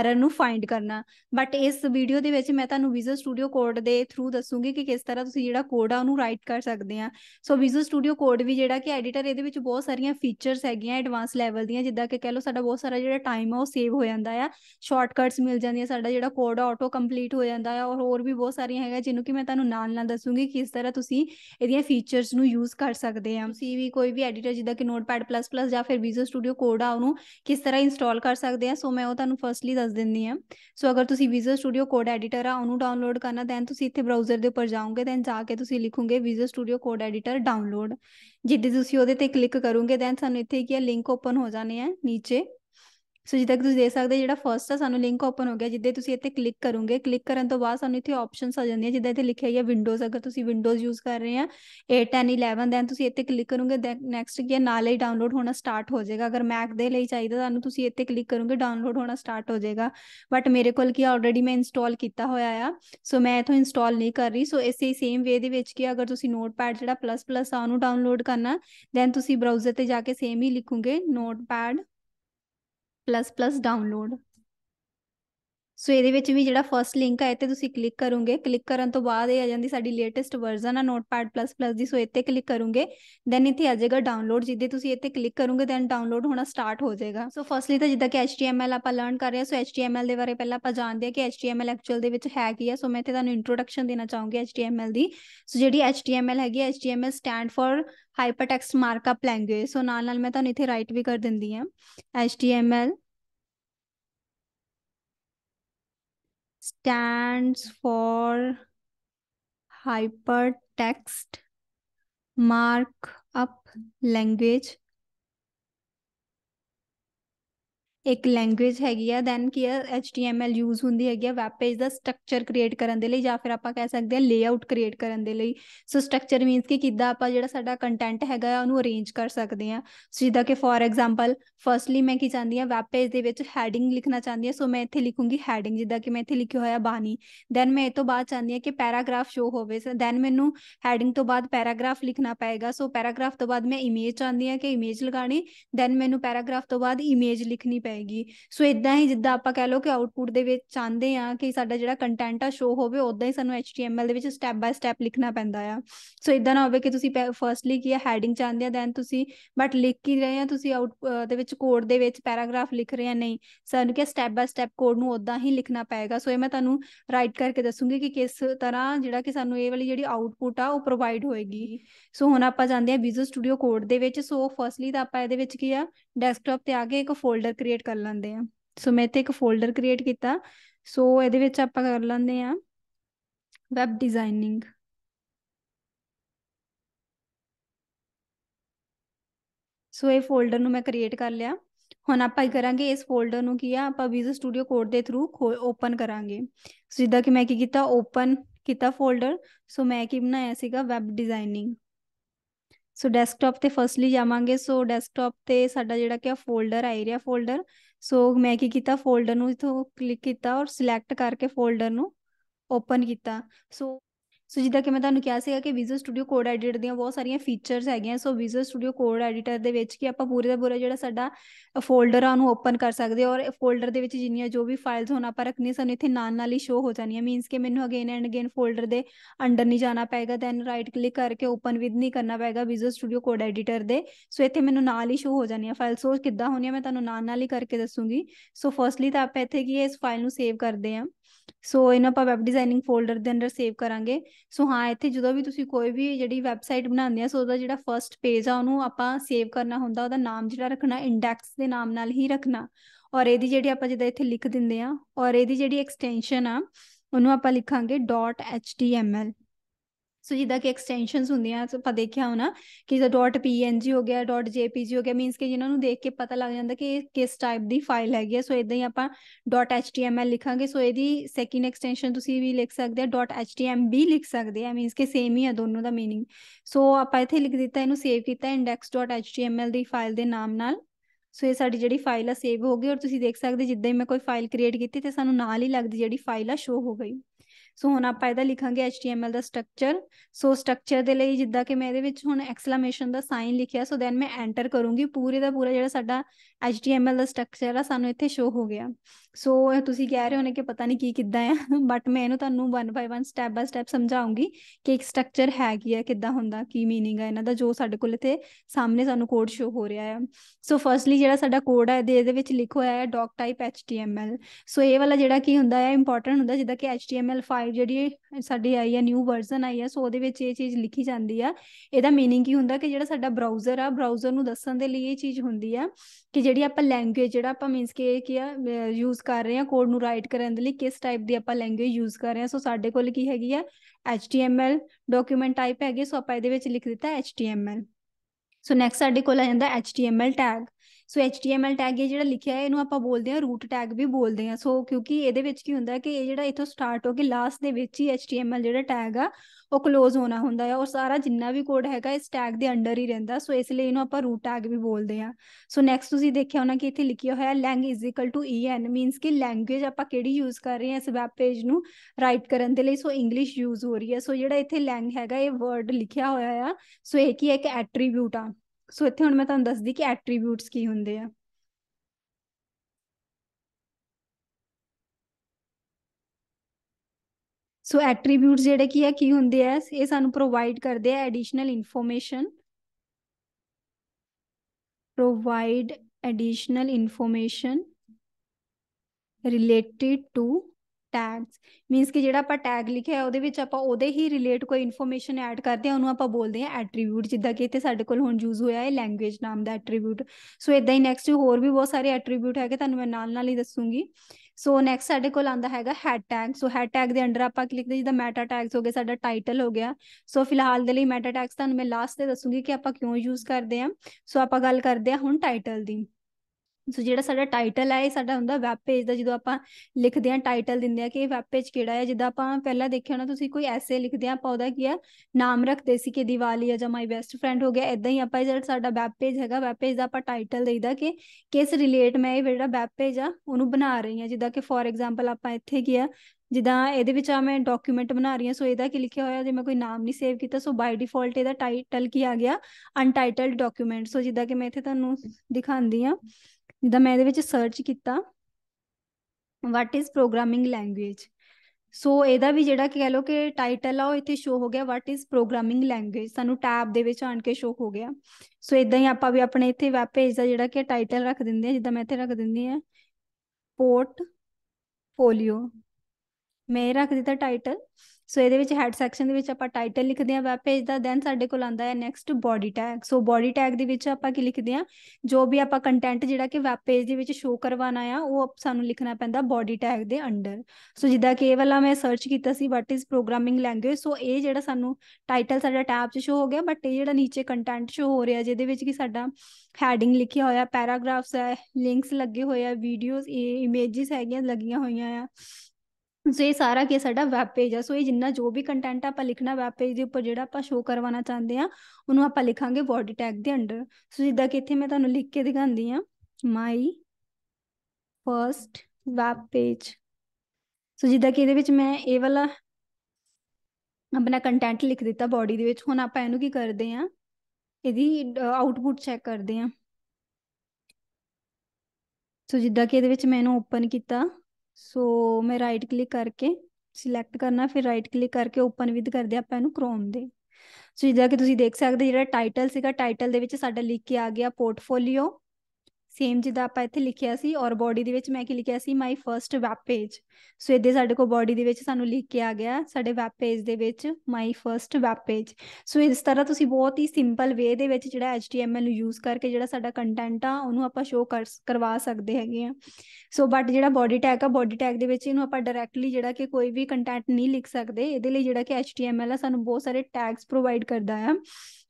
S1: ਐਰਰ ਨੂੰ ਫਾਈਂਡ ਕਰਨਾ ਬਟ ਇਸ ਵੀਡੀਓ ਦੇ ਵਿੱਚ ਮੈਂ ਤੁਹਾਨੂੰ ਵਿਜ਼ੂਅਲ ਸਟੂਡੀਓ ਕੋਡ ਦੇ ਥਰੂ ਦੱਸੂਗੀ ਕਿ ਕਿਸ ਤਰ੍ਹਾਂ ਤੁਸੀਂ ਜਿਹੜਾ ਕੋਡ ਆ ਉਹਨੂੰ ਰਾਈਟ ਕਰ ਸਕਦੇ ਸਕਦੇ ਆ ਸੋ ਵਿਜ਼ੂਅਲ ਸਟੂਡੀਓ ਕੋਡ ਵੀ ਜਿਹੜਾ ਕਿ ਐਡੀਟਰ ਇਹਦੇ ਵਿੱਚ ਬਹੁਤ ਸਾਰੀਆਂ ਫੀਚਰਸ ਹੈਗੀਆਂ ਐਡਵਾਂਸ ਲੈਵਲ ਦੀਆਂ ਜਿੱਦਾਂ ਕਿ ਕਹਿ ਲਓ ਸਾਡਾ ਬਹੁਤ ਸਾਰਾ ਜਿਹੜਾ ਟਾਈਮ ਆ ਉਹ ਸੇਵ ਹੋ ਜਾਂਦਾ ਆ ਸ਼ਾਰਟਕਟਸ ਮਿਲ ਜਾਂਦੀਆਂ ਸਾਡਾ ਜਿਹੜਾ ਕੋਡ ਆਟੋ ਕੰਪਲੀਟ ਹੋ ਜਾਂਦਾ ਆ ਔਰ ਹੋਰ ਵੀ ਬਹੁਤ ਸਾਰੀਆਂ ਹੈਗਾ ਜਿਹਨੂੰ ਕਿ ਮੈਂ ਤੁਹਾਨੂੰ ਨਾਲ ਨਾਲ ਦੱਸੂਗੀ ਕਿ ਇਸ ਤਰ੍ਹਾਂ ਤੁਸੀਂ ਇਹਦੀਆਂ ਫੀਚਰਸ ਨੂੰ ਯੂਜ਼ ਕਰ ਸਕਦੇ ਆ ਤੁਸੀਂ ਵੀ ਕੋਈ ਵੀ ਐਡੀਟਰ ਜਿੱਦਾਂ ਕਿ ਨੋਟਪੈਡ ਪਲੱਸ-ਪਲੱਸ ਜਾਂ ਫਿਰ ਵਿਜ਼ੂਅਲ ਸਟੂਡੀਓ ਕੋਡ ਆ ਉਹਨੂੰ ਕਿਸ ਤਰ੍ਹਾਂ ਇੰਸਟਾਲ ਕਰ ਸਕਦੇ ਆ ਸੋ ਮੈਂ ਉਹ ਤੁਹਾਨੂੰ ਫਰਸਟਲੀ ਦੱਸ ਦਿੰਦੀ ਆ ਸੋ ਅਗਰ ਤੁਸੀਂ ਵਿਜ਼ੂਅਲ ਸਟੂਡੀਓ ਕੋਡ ਐਡੀਟਰ ਆ ਉਹਨੂੰ ਡਾਊਨਲੋਡ ਕਰਨਾ ਦੈਨ ਤੁਸੀਂ ਇੱਥੇ ਬ੍ਰਾਊਜ਼ਰ ਦੇ ਉੱਪਰ ਜਾਓਗੇ ਦੈਨ ਜਾ ਕੇ ਤੁਸੀਂ ਲਿਖੋਗੇ Visual Studio Code editor download ਜਿੱਦੇ ਤੁਸੀਂ ਉਹਦੇ ਤੇ ਕਲਿੱਕ ਕਰੋਗੇ ਦੈਨ ਸਾਨੂੰ ਇੱਥੇ ਕੀ ਹੈ ਲਿੰਕ ਓਪਨ ਹੋ ਜਾਣੇ ਆ ਨੀਚੇ ਸੋ ਜਿੱਦਾਂ ਕਿ ਤੁਸੀਂ ਦੇਖ ਸਕਦੇ ਜਿਹੜਾ ਫਰਸਟ ਆ ਸਾਨੂੰ ਲਿੰਕ ਓਪਨ ਹੋ ਗਿਆ ਜਿੱਦੇ ਤੁਸੀਂ ਇੱਥੇ ਕਲਿੱਕ ਕਰੋਗੇ ਕਲਿੱਕ ਕਰਨ ਤੋਂ ਬਾਅਦ ਸਾਨੂੰ ਇੱਥੇ ਆਪਸ਼ਨਸ ਆ ਜਾਂਦੀਆਂ ਜਿੱਦਾਂ ਇੱਥੇ ਲਿਖਿਆ ਹੈ ਵਿੰਡੋਜ਼ ਅਗਰ ਤੁਸੀਂ ਵਿੰਡੋਜ਼ ਯੂਜ਼ ਕਰ ਰਹੇ ਆ 8 10 11 ਦੈਨ ਤੁਸੀਂ ਇੱਥੇ ਕਲਿੱਕ ਕਰੋਗੇ ਨੈਕਸਟ ਕੀ ਹੈ ਨਾਲ ਹੀ ਡਾਊਨਲੋਡ ਹੋਣਾ ਸਟਾਰਟ ਹੋ ਜਾਏਗਾ ਅਗਰ ਮੈਕ ਦੇ ਲਈ ਚਾਹੀਦਾ ਤੁਹਾਨੂੰ ਤੁਸੀਂ ਇੱਥੇ ਕਲਿੱਕ ਕਰੋਗੇ ਡਾਊਨਲੋਡ ਹੋਣਾ ਸਟਾਰਟ ਹੋ ਜਾਏਗਾ ਬਟ ਮੇਰੇ ਕੋਲ ਕੀ ਆਲਰੇਡੀ ਮੈਂ ਇੰਸਟਾਲ ਕੀਤਾ ਹੋਇਆ ਆ ਸੋ ਮੈਂ ਇਥੋਂ ਇੰਸਟਾਲ ਨਹੀਂ ਕਰ ਰਹੀ ਸੋ ਇਸੇ ਸੇਮ ਵੇ ਦੇ ਵਿੱਚ ਕੀ ਅਗਰ ਤੁਸੀਂ ਨੋਟਪੈਡ ਜਿਹੜਾ ਪਲੱਸ ਪਲੱਸ ਆ ਉਹਨੂੰ ਡਾਊਨਲੋਡ ਕਰਨਾ ਦੈਨ ਤੁਸੀਂ ਬ੍ਰਾਊਜ਼ਰ ਤੇ ਜਾ ਕੇ ਸੇਮ ਹੀ ਲਿਖੋਗੇ Notepad plus plus download so ਇਹਦੇ ਵਿੱਚ ਵੀ ਜਿਹੜਾ ਫਰਸਟ ਲਿੰਕ ਹੈ ਤੇ ਤੁਸੀਂ ਕਲਿੱਕ ਕਰੋਗੇ ਕਲਿੱਕ ਕਰਨ ਤੋਂ ਬਾਅਦ ਇਹ ਆ ਜਾਂਦੀ ਸਾਡੀ ਲੇਟੈਸਟ ਵਰਜ਼ਨ ਆ ਨੋਟਪੈਡ ਪਲੱਸ ਪਲੱਸ ਦੀ ਸੋ ਇੱਥੇ ਕਲਿੱਕ ਕਰੋਗੇ ਦੈਨ ਇੱਥੇ ਆ ਜਾਏਗਾ ਡਾਊਨਲੋਡ ਜਿੱਦੇ ਤੁਸੀਂ ਇੱਥੇ ਕਲਿੱਕ ਕਰੋਗੇ ਦੈਨ ਡਾਊਨਲੋਡ ਹੋਣਾ ਸਟਾਰਟ ਹੋ ਜਾਏਗਾ ਸੋ ਫਰਸਟਲੀ ਤਾਂ ਜਿੱਦਾਂ ਕਿ HTML ਆਪਾਂ ਲਰਨ ਕਰ ਰਹੇ ਹਾਂ ਸੋ HTML ਦੇ ਬਾਰੇ ਪਹਿਲਾਂ ਆਪਾਂ ਜਾਣਦੇ ਹਾਂ ਕਿ HTML ਐਕਚੁਅਲ ਦੇ ਵਿੱਚ ਹੈ ਕੀ ਆ ਸੋ ਮੈਂ ਇੱਥੇ ਤੁਹਾਨੂੰ ਇੰਟਰੋਡਕਸ਼ਨ ਦੇਣਾ ਚਾਹੂੰਗੀ HTML ਦੀ ਸੋ ਜਿਹੜੀ HTML ਹੈਗੀ HTML stand for text markup language so ਨਾਲ ਨਾਲ ਮੈਂ ਤੁਹਾਨੂੰ ਇੱਥੇ ਰਾਈਟ ਵੀ ਕਰ ਦਿੰਦੀ ਹਾਂ HTML stands for hypertext markup language ਇੱਕ ਲੈਂਗੁਏਜ ਹੈਗੀ ਆ ਦੈਨ ਕੀ ਆ HTML ਯੂਜ਼ ਹੁੰਦੀ ਹੈਗੀ ਆ ਵੈਬ ਪੇਜ ਦਾ ਸਟਰਕਚਰ ਕ੍ਰੀਏਟ ਕਰਨ ਦੇ ਲਈ ਜਾਂ ਫਿਰ ਆਪਾਂ ਕਹਿ ਸਕਦੇ ਆ ਲੇਆਊਟ ਕ੍ਰੀਏਟ ਕਰਨ ਦੇ ਲਈ ਸੋ ਸਟਰਕਚਰ ਮੀਨਸ ਕਿ ਕਿੱਦਾਂ ਆਪਾਂ ਜਿਹੜਾ ਸਾਡਾ ਕੰਟੈਂਟ ਹੈਗਾ ਆ ਉਹਨੂੰ ਅਰੇਂਜ ਕਰ ਸਕਦੇ ਆ ਸੋ ਜਿੱਦਾਂ ਕਿ ਫੋਰ ਐਗਜ਼ਾਮਪਲ ਫਰਸਟਲੀ ਮੈਂ ਕੀ ਚਾਹੁੰਦੀ ਆ ਵੈਬ ਪੇਜ ਦੇ ਵਿੱਚ ਹੈਡਿੰਗ ਲਿਖਣਾ ਚਾਹੁੰਦੀ ਆ ਸੋ ਮੈਂ ਇੱਥੇ ਲਿਖੂੰਗੀ ਹੈਡਿੰਗ ਜਿੱਦਾਂ ਕਿ ਮੈਂ ਇੱਥੇ ਲਿਖਿਆ ਹੋਇਆ ਬਾਣੀ ਦੈਨ ਮੈਂ ਇਹ ਤੋਂ ਬਾਅਦ ਚਾਹੁੰਦੀ ਆ ਕਿ ਪੈਰਾਗ੍ਰਾਫ ਸ਼ੋ ਹੋਵੇ ਸੋ ਦੈਨ ਮੈਨੂੰ ਹੈਡਿੰਗ ਤੋਂ ਬਾਅਦ ਪੈਰਾਗ੍ਰਾਫ ਲਿਖਣਾ ਪਏਗਾ ਸੋ ਪੈਰਾਗ੍ਰਾਫ ਤੋਂ ਬਾਅਦ ਮੈਂ ਇਮੇਜ ਚਾਹੁੰਦੀ ਆ ਕਿ ਇਮੇਜ ਲਗਾਣੀ ਦੈਨ ਮੈਨੂੰ ਪੈਰਾਗ੍ਰਾਫ ਤੋਂ ਬਾਅਦ ਇਮੇਜ ਲਿਖਣੀ ਪਏਗੀ ਸੋ ਇਦਾਂ ਹੀ ਜਿੱਦਾਂ ਆਪਾਂ ਕਹਿ ਲਓ ਕਿ ਆਊਟਪੁੱਟ ਦੇ ਵਿੱਚ ਚਾਹੁੰਦੇ ਆ ਕਿ ਸਾਡਾ ਜਿਹੜਾ ਕੰਟੈਂਟ ਆ ਸ਼ੋ ਹੋਵੇ ਉਦਾਂ ਹੀ ਸਾਨੂੰ HTML ਦੇ ਵਿੱਚ ਸਟੈਪ ਬਾਈ ਸਟੈਪ ਲਿਖਣਾ ਪੈਂਦਾ ਆ ਸੋ ਇਦਾਂ ਨਾ ਹੋਵੇ ਕਿ ਤੁਸੀਂ ਫਰਸਟਲੀ ਕੀ ਹੈ ਹੈਡਿੰਗ ਚਾਹੁੰਦੇ ਆ ਦੈਨ ਤੁਸੀਂ ਬਟ ਲਿਖ ਕੀ ਰਹੇ ਆ ਤੁਸੀਂ ਆਊਟ ਦੇ ਵਿੱਚ ਕੋਡ ਦੇ ਵਿੱਚ ਪੈਰਾਗ੍ਰਾਫ ਲਿਖ ਰਹੇ ਆ ਨਹੀਂ ਸਾਨੂੰ ਕਿ ਸਟੈਪ ਬਾਈ ਸਟੈਪ ਕੋਡ ਨੂੰ ਉਦਾਂ ਹੀ ਲਿਖਣਾ ਪਏਗਾ ਸੋ ਇਹ ਮੈਂ ਤੁਹਾਨੂੰ ਰਾਈਟ ਕਰਕੇ ਦੱਸੂਗੀ ਕਿ ਕਿਸ ਤਰ੍ਹਾਂ ਜਿਹੜਾ ਕਿ ਸਾਨੂੰ ਇਹ ਵਾਲੀ ਜਿਹੜੀ ਆਊਟਪੁੱਟ ਆ ਉਹ ਪ੍ਰੋਵਾਈਡ ਹੋਏਗੀ ਸੋ ਹੁਣ ਆਪਾਂ ਜਾਂਦੇ ਆ ਵਿਜ਼ੂਅਲ ਸਟੂਡੀਓ ਕੋਡ ਦੇ ਵਿੱਚ ਸੋ ਫਰਸਟਲੀ ਤਾਂ ਆਪਾਂ ਇਹਦੇ ਵਿੱਚ ਕੀ ਆ ਡੈਸਕਟਾਪ ਤੇ ਆ ਕੇ ਇੱਕ ਫੋਲਡਰ ਕ੍ਰੀਏਟ ਕ੍ਰੀਏਟ ਕਰ ਲੈਂਦੇ ਆ ਸੋ ਮੈਂ ਇੱਥੇ ਇੱਕ ਫੋਲਡਰ ਕ੍ਰੀਏਟ ਕੀਤਾ ਸੋ ਇਹਦੇ ਵਿੱਚ ਆਪਾਂ ਕਰ ਲੈਂਦੇ ਆ ਵੈਬ ਡਿਜ਼ਾਈਨਿੰਗ ਸੋ ਇਹ ਫੋਲਡਰ ਨੂੰ ਮੈਂ ਕ੍ਰੀਏਟ ਕਰ ਲਿਆ ਹੁਣ ਆਪਾਂ ਕੀ ਕਰਾਂਗੇ ਇਸ ਫੋਲਡਰ ਨੂੰ ਕੀ ਆ ਆਪਾਂ ਵਿਜ਼ੂ ਸਟੂਡੀਓ ਕੋਡ ਦੇ ਥਰੂ ਓਪਨ ਕਰਾਂਗੇ ਸੋ ਜਿੱਦਾਂ ਕਿ ਮੈਂ ਕੀ ਕੀਤਾ ਓਪਨ ਕੀਤਾ ਫੋਲਡਰ ਸੋ ਮੈਂ ਕੀ ਬਣਾਇਆ ਸੀਗਾ ਵੈਬ ਡਿਜ਼ਾਈਨਿੰਗ ਸੋ ਡੈਸਕਟਾਪ ਤੇ ਫਰਸਟਲੀ ਜਾਵਾਂਗੇ ਸੋ ਡੈਸਕਟਾਪ ਤੇ ਸਾਡਾ ਜਿਹੜਾ ਕਿ ਫੋਲਡਰ ਆ ਰਿਹਾ ਫੋਲਡਰ ਸੋ ਮੈਂ ਕੀ ਕੀਤਾ ਫੋਲਡਰ ਨੂੰ ਇਥੋਂ ਕਲਿੱਕ ਕੀਤਾ ਔਰ ਸਿਲੈਕਟ ਕਰਕੇ ਫੋਲਡਰ ਨੂੰ ਓਪਨ ਕੀਤਾ ਸੋ ਸੋ ਜਿੱਦਾਂ ਕਿ ਮੈਂ ਤੁਹਾਨੂੰ ਕਿਹਾ ਸੀਗਾ ਕਿ ਵਿਜ਼ੂਅਲ ਸਟੂਡੀਓ ਕੋਡ ਐਡੀਟਰ ਦੀਆਂ ਬਹੁਤ ਸਾਰੀਆਂ ਫੀਚਰਸ ਹੈਗੀਆਂ so Visual Studio Code editor ਦੇ ਵਿੱਚ ਕਿ ਆਪਾਂ ਪੂਰੇ ਦਾ ਪੂਰਾ ਜਿਹੜਾ ਸਾਡਾ ਫੋਲਡਰ ਆ ਉਹਨੂੰ ਓਪਨ ਕਰ ਸਕਦੇ ਔਰ ਫੋਲਡਰ ਦੇ ਵਿੱਚ ਜਿੰਨੀਆਂ ਜੋ ਵੀ ਫਾਈਲਸ ਹੋਣਾ ਆਪਾਂ ਰੱਖਣੀ ਸਾਨੂੰ ਇੱਥੇ ਨਾਲ ਨਾਲ ਹੀ ਸ਼ੋ ਹੋ ਜਾਣੀਆਂ ਮੀਨਸ ਕਿ ਮੈਨੂੰ ਅਗੇਨ ਐਂਡ ਅਗੇਨ ਫੋਲਡਰ ਦੇ ਅੰਡਰ ਨਹੀਂ ਜਾਣਾ ਪੈਗਾ ਦੈਨ ਰਾਈਟ ਕਲਿਕ ਕਰਕੇ ਓਪਨ ਵਿਦ ਨਹੀਂ ਕਰਨਾ ਪੈਗਾ ਵਿਜ਼ੂਅਲ ਸਟੂਡੀਓ ਕੋਡ ਐਡੀਟਰ ਦੇ ਸੋ ਇੱਥੇ ਮੈਨੂੰ ਨਾਲ ਹੀ ਸ਼ੋ ਹੋ ਜਾਣੀਆਂ ਫਾਈਲਸ ਸੋ ਕਿੱਦਾਂ ਹੋਣੀਆਂ ਮੈਂ ਤੁਹਾਨੂੰ ਨਾਲ ਨਾਲ ਹੀ ਕਰਕੇ ਦੱਸੂਗੀ ਸੋ ਫਰਸਟਲੀ ਤਾਂ ਆਪਾਂ ਇੱਥੇ ਕੀ ਇਸ ਫਾਈਲ ਨੂੰ ਸੇਵ ਕਰਦੇ ਆਂ ਸੋ ਇਹਨਾਂ ਆਪਾਂ ਵੈਬ ਡਿਜ਼ਾਈਨਿੰਗ ਫੋਲਡਰ ਦੇ ਅੰਦਰ ਸੇਵ ਕਰਾਂਗੇ ਸੋ ਹਾਂ ਇੱਥੇ ਜਦੋਂ ਵੀ ਤੁਸੀਂ ਕੋਈ ਵੀ ਜਿਹੜੀ ਵੈਬਸਾਈਟ ਬਣਾਉਂਦੇ ਆ ਸੋ ਉਹਦਾ ਜਿਹੜਾ ਫਰਸਟ ਪੇਜ ਆ ਉਹਨੂੰ ਆਪਾਂ ਸੇਵ ਕਰਨਾ ਹੁੰਦਾ ਉਹਦਾ ਨਾਮ ਜਿਹੜਾ ਰੱਖਣਾ ਇੰਡੈਕਸ ਦੇ ਨਾਮ ਨਾਲ ਹੀ ਰੱਖਣਾ ਔਰ ਇਹਦੀ ਜਿਹੜੀ ਆਪਾਂ ਜਿੱਦਾਂ ਇੱਥੇ ਲਿਖ ਦਿੰਦੇ ਆ ਔਰ ਇਹਦੀ ਜਿਹੜੀ ਐਕਸਟੈਂਸ਼ਨ ਆ ਉਹਨੂੰ ਆਪਾਂ ਲਿਖਾਂਗੇ .html ਸੋ ਜਿੱਦਾਂ ਕਿ ਐਕਸਟੈਂਸ਼ਨਸ ਹੁੰਦੀਆਂ ਸੋ ਆਪਾਂ ਦੇਖਿਆ ਹੋਣਾ ਕਿ ਜਿਹਾ .png ਹੋ ਗਿਆ .jpg ਹੋ ਗਿਆ ਮੀਨਸ ਕਿ ਜਿਨ੍ਹਾਂ ਨੂੰ ਦੇਖ ਕੇ ਪਤਾ ਲੱਗ ਜਾਂਦਾ ਕਿ ਇਹ ਕਿਸ ਟਾਈਪ ਦੀ ਫਾਈਲ ਹੈਗੀ ਹੈ ਸੋ ਇਦਾਂ ਹੀ ਆਪਾਂ .html ਲਿਖਾਂਗੇ ਸੋ ਇਹਦੀ ਸੈਕਿੰਡ ਐਕਸਟੈਂਸ਼ਨ ਤੁਸੀਂ ਵੀ ਲਿਖ ਸਕਦੇ ਆ .html ਲਿਖ ਸਕਦੇ ਆ ਮੀਨਸ ਕਿ ਸੇਮ ਹੀ ਆ ਦੋਨੋਂ ਦਾ ਮੀਨਿੰਗ ਸੋ ਆਪਾਂ ਇੱਥੇ ਲਿਖ ਦਿੱਤਾ ਇਹਨੂੰ ਸੇਵ ਕੀਤਾ index.html ਦੀ ਫਾਈਲ ਦੇ ਨਾਮ ਨਾਲ ਸੋ ਇਹ ਸਾਡੀ ਜਿਹੜੀ ਫਾਈਲ ਆ ਸੇਵ ਹੋ ਗਈ ਔਰ ਤੁਸੀਂ ਦੇਖ ਸਕਦੇ ਜਿੱਦਾਂ ਹੀ ਮੈਂ ਕੋਈ ਫਾਈਲ ਕ੍ਰੀਏਟ ਕੀਤੀ ਤੇ ਸਾਨੂੰ ਨਾਲ ਹੀ ਲੱਗਦੀ ਜਿਹੜੀ ਫਾਈਲ ਆ ਸ਼ੋ ਹੋ ਗਈ ਸੋ ਹੁਣ ਆਪਾਂ ਇਹਦਾ ਲਿਖਾਂਗੇ HTML ਦਾ ਸਟਰਕਚਰ ਸੋ ਸਟਰਕਚਰ ਦੇ ਲਈ ਜਿੱਦਾਂ ਕਿ ਮੈਂ ਇਹਦੇ ਵਿੱਚ ਹੁਣ ਐਕਸਕਲੇਮੇਸ਼ਨ ਦਾ ਸਾਈਨ ਲਿਖਿਆ ਸੋ ਦੈਨ ਮੈਂ ਐਂਟਰ ਕਰੂੰਗੀ ਪੂਰੇ ਦਾ ਪੂਰਾ ਜਿਹੜਾ ਸਾਡਾ HTML ਦਾ ਸਟਰਕਚਰ ਆ ਸਾਨੂੰ ਇੱਥੇ ਸ਼ੋ ਹੋ ਗਿਆ ਸੋ ਤੁਸੀਂ ਕਹਿ ਰਹੇ ਹੋ ਕਿ ਪਤਾ ਨਹੀਂ ਕੀ ਕਿੱਦਾਂ ਆ ਬਟ ਮੈਂ ਇਹਨੂੰ ਤੁਹਾਨੂੰ 1 ਬਾਈ 1 ਸਟੈਪ ਬਾਈ ਸਟੈਪ ਸਮਝਾਉਂਗੀ ਕਿ ਇੱਕ ਸਟਰਕਚਰ ਹੈ ਕੀ ਆ ਕਿੱਦਾਂ ਹੁੰਦਾ ਕੀ मीनिंग ਆ ਇਹਨਾਂ ਦਾ ਜੋ ਸਾਡੇ ਕੋਲ ਇੱਥੇ ਸਾਹਮਣੇ ਸਾਨੂੰ ਕੋਡ ਸ਼ੋ ਹੋ ਰਿਹਾ ਆ ਸੋ ਫਰਸਟਲੀ ਜਿਹੜਾ ਸਾਡਾ ਕੋਡ ਆ ਇਹਦੇ ਵਿੱਚ ਲਿਖਿਆ ਹੋਇਆ ਹੈ ਡਾਕ ਟਾਈਪ html ਸੋ ਇਹ ਵਾਲਾ ਜਿਹੜਾ ਕੀ ਹੁੰਦਾ ਹੈ ਇੰਪੋਰਟੈਂਟ ਹੁੰਦਾ ਜਿੱਦਾਂ ਕਿ html ਫਾਈਲ ਜਿਹੜੀ ਸਾਡੀ ਆਈ ਹੈ ਨਿਊ ਵਰਜ਼ਨ ਆਈ ਹੈ ਸੋ ਉਹਦੇ ਵਿੱਚ ਇਹ ਚੀਜ਼ ਲਿਖੀ ਜਾਂਦੀ ਆ ਇਹਦਾ मीनिंग ਕੀ ਹੁੰਦਾ ਕਿ ਜਿਹੜਾ ਸਾਡਾ ਬਰਾਊਜ਼ਰ ਆ ਬਰਾਊਜ਼ਰ ਨੂੰ ਦੱਸਣ ਦੇ ਲਈ ਇਹ ਚੀਜ਼ ਹੁੰਦੀ ਆ ਕਿ ਜਿਹੜੀ ਆਪਾਂ ਲੈਂਗੁਏਜ ਜਿਹੜਾ ਆਪਾਂ ਮੀਨਸ ਕਿ ਇਹ ਕੀ ਆ ਯੂਜ਼ ਕਰ ਰਹੇ ਆ ਕੋਡ ਨੂੰ ਰਾਈਟ ਕਰਨ ਦੇ ਲਈ ਕਿਸ ਟਾਈਪ ਦੀ ਆਪਾਂ ਲੈਂਗੁਏਜ ਯੂਜ਼ ਕਰ ਰਹੇ ਆ ਸੋ ਸਾਡੇ ਕੋਲ ਕੀ ਹੈਗੀ ਆ HTML ਡਾਕੂਮੈਂਟ ਟਾਈਪ ਹੈਗੇ ਸੋ ਆਪਾਂ ਇਹਦੇ ਵਿੱਚ ਲਿਖ ਦਿੱਤਾ HTML ਸੋ ਨੈਕਸਟ ਸਾਡੇ ਕੋਲ ਆ ਜਾਂਦਾ HTML tag so HTML tag ਇਹ ਜਿਹੜਾ ਲਿਖਿਆ ਹੈ ਇਹਨੂੰ ਆਪਾਂ ਬੋਲਦੇ ਹਾਂ ਰੂਟ ਟੈਗ ਵੀ ਬੋਲਦੇ ਹਾਂ ਸੋ ਕਿਉਂਕਿ ਇਹਦੇ ਵਿੱਚ ਕੀ ਹੁੰਦਾ ਕਿ ਇਹ ਜਿਹੜਾ ਇਥੋਂ ਸਟਾਰਟ ਹੋ ਕੇ ਲਾਸਟ ਦੇ ਵਿੱਚ ਹੀ HTML ਜਿਹੜਾ ਟੈਗ ਆ ਉਹ ক্লোਜ਼ ਹੋਣਾ ਹੁੰਦਾ ਹੈ ਔਰ ਸਾਰਾ ਜਿੰਨਾ ਵੀ ਕੋਡ ਹੈਗਾ ਇਸ ਟੈਗ ਦੇ ਅੰਡਰ ਹੀ ਰਹਿੰਦਾ ਸੋ ਇਸ ਲਈ ਇਹਨੂੰ ਆਪਾਂ ਰੂਟ ਟੈਗ ਵੀ ਬੋਲਦੇ ਹਾਂ ਸੋ ਨੈਕਸਟ ਤੁਸੀਂ ਦੇਖਿਆ ਹੋਣਾ ਕਿ ਇੱਥੇ ਲਿਖਿਆ ਹੋਇਆ lang is equal to en means ਕਿ ਲੈਂਗੁਏਜ ਆਪਾਂ ਕਿਹੜੀ ਯੂਜ਼ ਕਰ ਰਹੇ ਹਾਂ ਇਸ ਵੈਬ ਪੇਜ ਨੂੰ ਰਾਈਟ ਕਰਨ ਦੇ ਲਈ ਸੋ ਇੰਗਲਿਸ਼ ਯੂਜ਼ ਹੋ ਰਹੀ ਹੈ ਸੋ ਜਿਹੜਾ ਇੱਥੇ ਲੈਂਗ ਹੈਗਾ ਇਹ ਵਰਡ ਲਿਖਿਆ ਹੋਇਆ ਆ ਸੋ ਇਹ ਕੀ ਇੱਕ ਐਟਰੀਬਿਊਟ ਆ ਸੋ ਇੱਥੇ ਹੁਣ ਮੈਂ ਤੁਹਾਨੂੰ ਦੱਸਦੀ ਕਿ ਐਟਰੀਬਿਊਟਸ ਕੀ ਹੁੰਦੇ ਆ ਸੋ ਐਟਰੀਬਿਊਟਸ ਜਿਹੜੇ ਕੀ ਆ ਕੀ ਹੁੰਦੇ ਆ ਇਹ ਸਾਨੂੰ ਪ੍ਰੋਵਾਈਡ ਕਰਦੇ ਆ additional information provide additional information related to tags means ਕਿ ਜਿਹੜਾ ਆਪਾਂ ਟੈਗ ਲਿਖਿਆ ਹੈ ਉਹਦੇ ਵਿੱਚ ਆਪਾਂ ਉਹਦੇ ਹੀ ਰਿਲੇਟ ਕੋਈ ਇਨਫੋਰਮੇਸ਼ਨ ਐਡ ਕਰਦੇ ਆ ਉਹਨੂੰ ਆਪਾਂ ਬੋਲਦੇ ਆ ਐਟਰੀਬਿਊਟ ਜਿੱਦਾਂ ਕਿ ਇੱਥੇ ਸਾਡੇ ਕੋਲ ਹੁਣ ਯੂਜ਼ ਹੋਇਆ ਹੈ ਲੈਂਗੁਏਜ ਨਾਮ ਦਾ ਐਟਰੀਬਿਊਟ ਸੋ ਇਦਾਂ ਹੀ ਨੈਕਸਟ ਹੋਰ ਵੀ ਬਹੁਤ ਸਾਰੇ ਐਟਰੀਬਿਊਟ ਹੈਗੇ ਤੁਹਾਨੂੰ ਮੈਂ ਨਾਲ-ਨਾਲ ਹੀ ਦੱਸੂਗੀ ਸੋ ਨੈਕਸਟ ਸਾਡੇ ਕੋਲ ਆਂਦਾ ਹੈਗਾ head tag so head tag ਦੇ ਅੰਡਰ ਆਪਾਂ ਕਲਿੱਕ ਕਰਦੇ ਜਿੱਦਾਂ ਮੈਟਾ ਟੈਗਸ ਹੋ ਗਏ ਸਾਡਾ ਟਾਈਟਲ ਹੋ ਗਿਆ ਸੋ ਫਿਲਹਾਲ ਦੇ ਲਈ ਮੈਟਾ ਟੈਗਸ ਤੁਹਾਨੂੰ ਮੈਂ ਲਾਸਟ ਤੇ ਦੱਸੂਗੀ ਕਿ ਆਪਾਂ ਕਿਉਂ ਯੂਜ਼ ਕਰਦੇ ਆ ਸੋ ਆਪਾਂ ਗੱਲ ਕਰਦੇ ਆ ਹੁਣ ਟਾਈਟਲ ਦੀ ਸੋ ਜਿਹੜਾ ਸਾਡਾ ਟਾਈਟਲ ਹੈ ਇਹ ਸਾਡਾ ਹੁੰਦਾ ਵੈਬ ਪੇਜ ਦਾ ਜਦੋਂ ਆਪਾਂ ਲਿਖਦੇ ਆਂ ਟਾਈਟਲ ਦਿੰਦੇ ਆ ਕਿ ਇਹ ਵੈਬ ਪੇਜ ਕਿਹੜਾ ਹੈ ਜਿੱਦਾਂ ਆਪਾਂ ਪਹਿਲਾਂ ਦੇਖਿਆ ਹੋਣਾ ਤੁਸੀਂ ਕੋਈ ਐਸੇ ਲਿਖਦੇ ਆ ਆਪਾਂ ਉਹਦਾ ਕੀ ਆ ਨਾਮ ਰੱਖਦੇ ਸੀ ਕਿ ਦੀਵਾਲੀ ਆ ਜਾਂ ਮਾਈ ਬੈਸਟ ਫਰੈਂਡ ਹੋ ਗਿਆ ਇਦਾਂ ਹੀ ਆਪਾਂ ਜਿਹੜਾ ਸਾਡਾ ਵੈਬ ਪੇਜ ਹੈਗਾ ਵੈਬ ਪੇਜ ਦਾ ਆਪਾਂ ਟਾਈਟਲ ਦੇਈਦਾ ਕਿ ਕਿਸ ਰਿਲੇਟ ਮੈਂ ਇਹ ਜਿਹੜਾ ਵੈਬ ਪੇਜ ਆ ਉਹਨੂੰ ਬਣਾ ਰਹੀ ਆ ਜਿੱਦਾਂ ਕਿ ਫੋਰ ਐਗਜ਼ਾਮਪਲ ਆਪਾਂ ਇੱਥੇ ਕੀ ਆ ਜਿੱਦਾਂ ਇਹਦੇ ਵਿੱਚ ਆ ਮੈਂ ਡਾਕੂਮੈਂਟ ਬਣਾ ਰਹੀ ਹਾਂ ਸੋ ਇਹਦਾ ਕੀ ਲਿਖਿਆ ਹੋਇਆ ਜੇ ਮੈਂ ਕੋਈ ਨਾਮ ਨਹੀਂ ਸੇਵ ਕੀਤਾ ਸੋ ਬਾਈ ਡਿਫਾਲਟ ਇਹਦਾ ਟਾਈਟਲ ਕੀ ਆ ਗਿਆ ਅਨਟਾਈਟਲਡ ਡਾਕੂਮੈਂਟ ਸੋ ਜਿੱਦਾਂ ਕਿ ਮੈਂ ਇੱਥੇ ਤੁਹਾਨੂੰ ਦਿਖਾਉਂਦੀ ਆ ਜਿੱਦਾਂ ਮੈਂ ਇਹਦੇ ਵਿੱਚ ਸਰਚ ਕੀਤਾ what is programming language so ਇਹਦਾ ਵੀ ਜਿਹੜਾ ਕਹਿ ਲੋ ਕਿ ਟਾਈਟਲ ਆ ਉਹ ਇੱਥੇ ਸ਼ੋ ਹੋ ਗਿਆ ਵਾਟ ਇਜ਼ ਪ੍ਰੋਗਰਾਮਿੰਗ ਲੈਂਗੁਏਜ ਸਾਨੂੰ ਟੈਬ ਦੇ ਵਿੱਚ ਆਣ ਕੇ ਸ਼ੋ ਹੋ ਗਿਆ ਸੋ ਇਦਾਂ ਹੀ ਆਪਾਂ ਵੀ ਆਪਣੇ ਇੱਥੇ ਵੈਬ ਪੇਜ ਦਾ ਜਿਹੜਾ ਕਿ ਟਾਈਟਲ ਰੱਖ ਦਿੰਦੇ ਆ ਜਿੱਦਾਂ ਮੈਂ ਇੱਥੇ ਰੱਖ ਦਿੰਦੀ ਆ ਪੋਰਟ ਪੋਲੀਓ ਮੈਂ ਰੱਖ ਦਿੱਤਾ ਟਾਈਟਲ ਸੋ ਇਹਦੇ ਵਿੱਚ ਹੈਡ ਸੈਕਸ਼ਨ ਦੇ ਵਿੱਚ ਆਪਾਂ ਟਾਈਟਲ ਲਿਖਦੇ ਆ ਵੈਬ ਪੇਜ ਦਾ ਦੈਨ ਸਾਡੇ ਕੋਲ ਆਂਦਾ ਹੈ next body tag so body tag ਦੇ ਵਿੱਚ ਆਪਾਂ ਕੀ ਲਿਖਦੇ ਆ ਜੋ ਵੀ ਆਪਾਂ ਕੰਟੈਂਟ ਜਿਹੜਾ ਕਿ ਵੈਬ ਪੇਜ ਦੇ ਵਿੱਚ ਸ਼ੋ ਕਰਵਾਣਾ ਆ ਉਹ ਸਾਨੂੰ ਲਿਖਣਾ ਪੈਂਦਾ ਬੋਡੀ ਟੈਗ ਦੇ ਅੰਡਰ ਸੋ ਜਿੱਦਾਂ ਕਿ ਇਹ ਵਾਲਾ ਮੈਂ ਸਰਚ ਕੀਤਾ ਸੀ what is programming language so ਇਹ ਜਿਹੜਾ ਸਾਨੂੰ ਟਾਈਟਲ ਸਾਡਾ ਟੈਬ 'ਚ ਸ਼ੋ ਹੋ ਗਿਆ ਬਟ ਇਹ ਜਿਹੜਾ ਨੀਚੇ ਕੰਟੈਂਟ ਸ਼ੋ ਹੋ ਰਿਹਾ ਜਿਹਦੇ ਵਿੱਚ ਕਿ ਸਾਡਾ ਹੈਡਿੰਗ ਲਿਖਿਆ ਹੋਇਆ ਪੈਰਾਗ੍ਰਾਫਸ ਹੈ ਲਿੰਕਸ ਲੱਗੇ ਹੋਏ ਆ ਵੀਡੀਓਜ਼ ਇਹ ਇਮੇਜਸ ਹੈਗੀਆਂ ਲੱਗੀਆਂ ਹੋਈਆਂ ਆ ਸੋ ਇਹ ਸਾਰਾ ਕੀ ਸਾਡਾ ਵੈਬ ਪੇਜ ਆ ਸੋ ਇਹ ਜਿੰਨਾ ਜੋ ਵੀ ਕੰਟੈਂਟ ਆਪਾਂ ਲਿਖਣਾ ਵੈਬ ਪੇਜ ਦੇ ਉੱਪਰ ਜਿਹੜਾ ਆਪਾਂ ਸ਼ੋ ਕਰਵਾਉਣਾ ਚਾਹੁੰਦੇ ਆ ਉਹਨੂੰ ਆਪਾਂ ਲਿਖਾਂਗੇ ਬੋਡੀ ਟੈਗ ਦੇ ਅੰਡਰ ਸੋ ਜਿੱਦਾਂ ਕਿ ਇੱਥੇ ਮੈਂ ਤੁਹਾਨੂੰ ਲਿਖ ਕੇ ਦਿਖਾਉਂਦੀ ਆ my first web page so ਜਿੱਦਾਂ ਕਿ ਇਹਦੇ ਵਿੱਚ ਮੈਂ ਇਹ ਵਾਲਾ ਆਪਣਾ ਕੰਟੈਂਟ ਲਿਖ ਦਿੱਤਾ ਬਾਡੀ ਦੇ ਵਿੱਚ ਹੁਣ ਆਪਾਂ ਇਹਨੂੰ ਕੀ ਕਰਦੇ ਆ ਇਹਦੀ ਆਊਟਪੁੱਟ ਚੈੱਕ ਕਰਦੇ ਆ ਸੋ ਜਿੱਦਾਂ ਕਿ ਇਹਦੇ ਵਿੱਚ ਮੈਂ ਇਹਨੂੰ ਓਪਨ ਕੀਤਾ ਸੋ ਮੈਂ ਰਾਈਟ ਕਲਿਕ ਕਰਕੇ ਸਿਲੈਕਟ ਕਰਨਾ ਫਿਰ ਰਾਈਟ ਕਲਿਕ ਕਰਕੇ ਓਪਨ ਵਿਦ ਕਰਦੇ ਆਪਾਂ ਇਹਨੂੰ ਕ੍ਰੋਮ ਦੇ ਸੋ ਜਿੱਦਾਂ ਕਿ ਤੁਸੀਂ ਦੇਖ ਸਕਦੇ ਜਿਹੜਾ ਟਾਈਟਲ ਸੀਗਾ ਟਾਈਟਲ ਦੇ ਵਿੱਚ ਸਾਡਾ ਲਿਖ ਕੇ ਆ ਗਿਆ ਪੋਰਟਫੋਲੀਓ ਸੇਮ ਜਿਦਾ ਆਪਾਂ ਇੱਥੇ ਲਿਖਿਆ ਸੀ ਔਰ ਬਾਡੀ ਦੇ ਵਿੱਚ ਮੈਂ ਕੀ ਲਿਖਿਆ ਸੀ my first web page so ਇਹਦੇ ਸਾਡੇ ਕੋਲ ਬਾਡੀ ਦੇ ਵਿੱਚ ਸਾਨੂੰ ਲਿਖ ਕੇ ਆ ਗਿਆ ਸਾਡੇ ਵੈਬ ਪੇਜ ਦੇ ਵਿੱਚ my first web page so ਇਸ ਤਰ੍ਹਾਂ ਤੁਸੀਂ ਬਹੁਤ ਹੀ ਸਿੰਪਲ ਵੇ ਦੇ ਵਿੱਚ ਜਿਹੜਾ HTML ਨੂੰ ਯੂਜ਼ ਕਰਕੇ ਜਿਹੜਾ ਸਾਡਾ ਕੰਟੈਂਟ ਆ ਉਹਨੂੰ ਆਪਾਂ ਸ਼ੋ ਕਰਵਾ ਸਕਦੇ ਹੈਗੇ ਆ ਸੋ ਬਟ ਜਿਹੜਾ ਬਾਡੀ ਟੈਗ ਆ ਬਾਡੀ ਟੈਗ ਦੇ ਵਿੱਚ ਇਹਨੂੰ ਆਪਾਂ ਡਾਇਰੈਕਟਲੀ ਜਿਹੜਾ ਕਿ ਕੋਈ ਵੀ ਕੰਟੈਂਟ ਨਹੀਂ ਲਿਖ ਸਕਦੇ ਇਹਦੇ ਲਈ ਜਿਹੜਾ ਕਿ HTML ਆ ਸਾਨੂੰ ਬਹੁਤ ਸਾਰੇ ਟੈਗਸ ਪ੍ਰੋਵਾਈਡ ਕਰਦਾ ਆ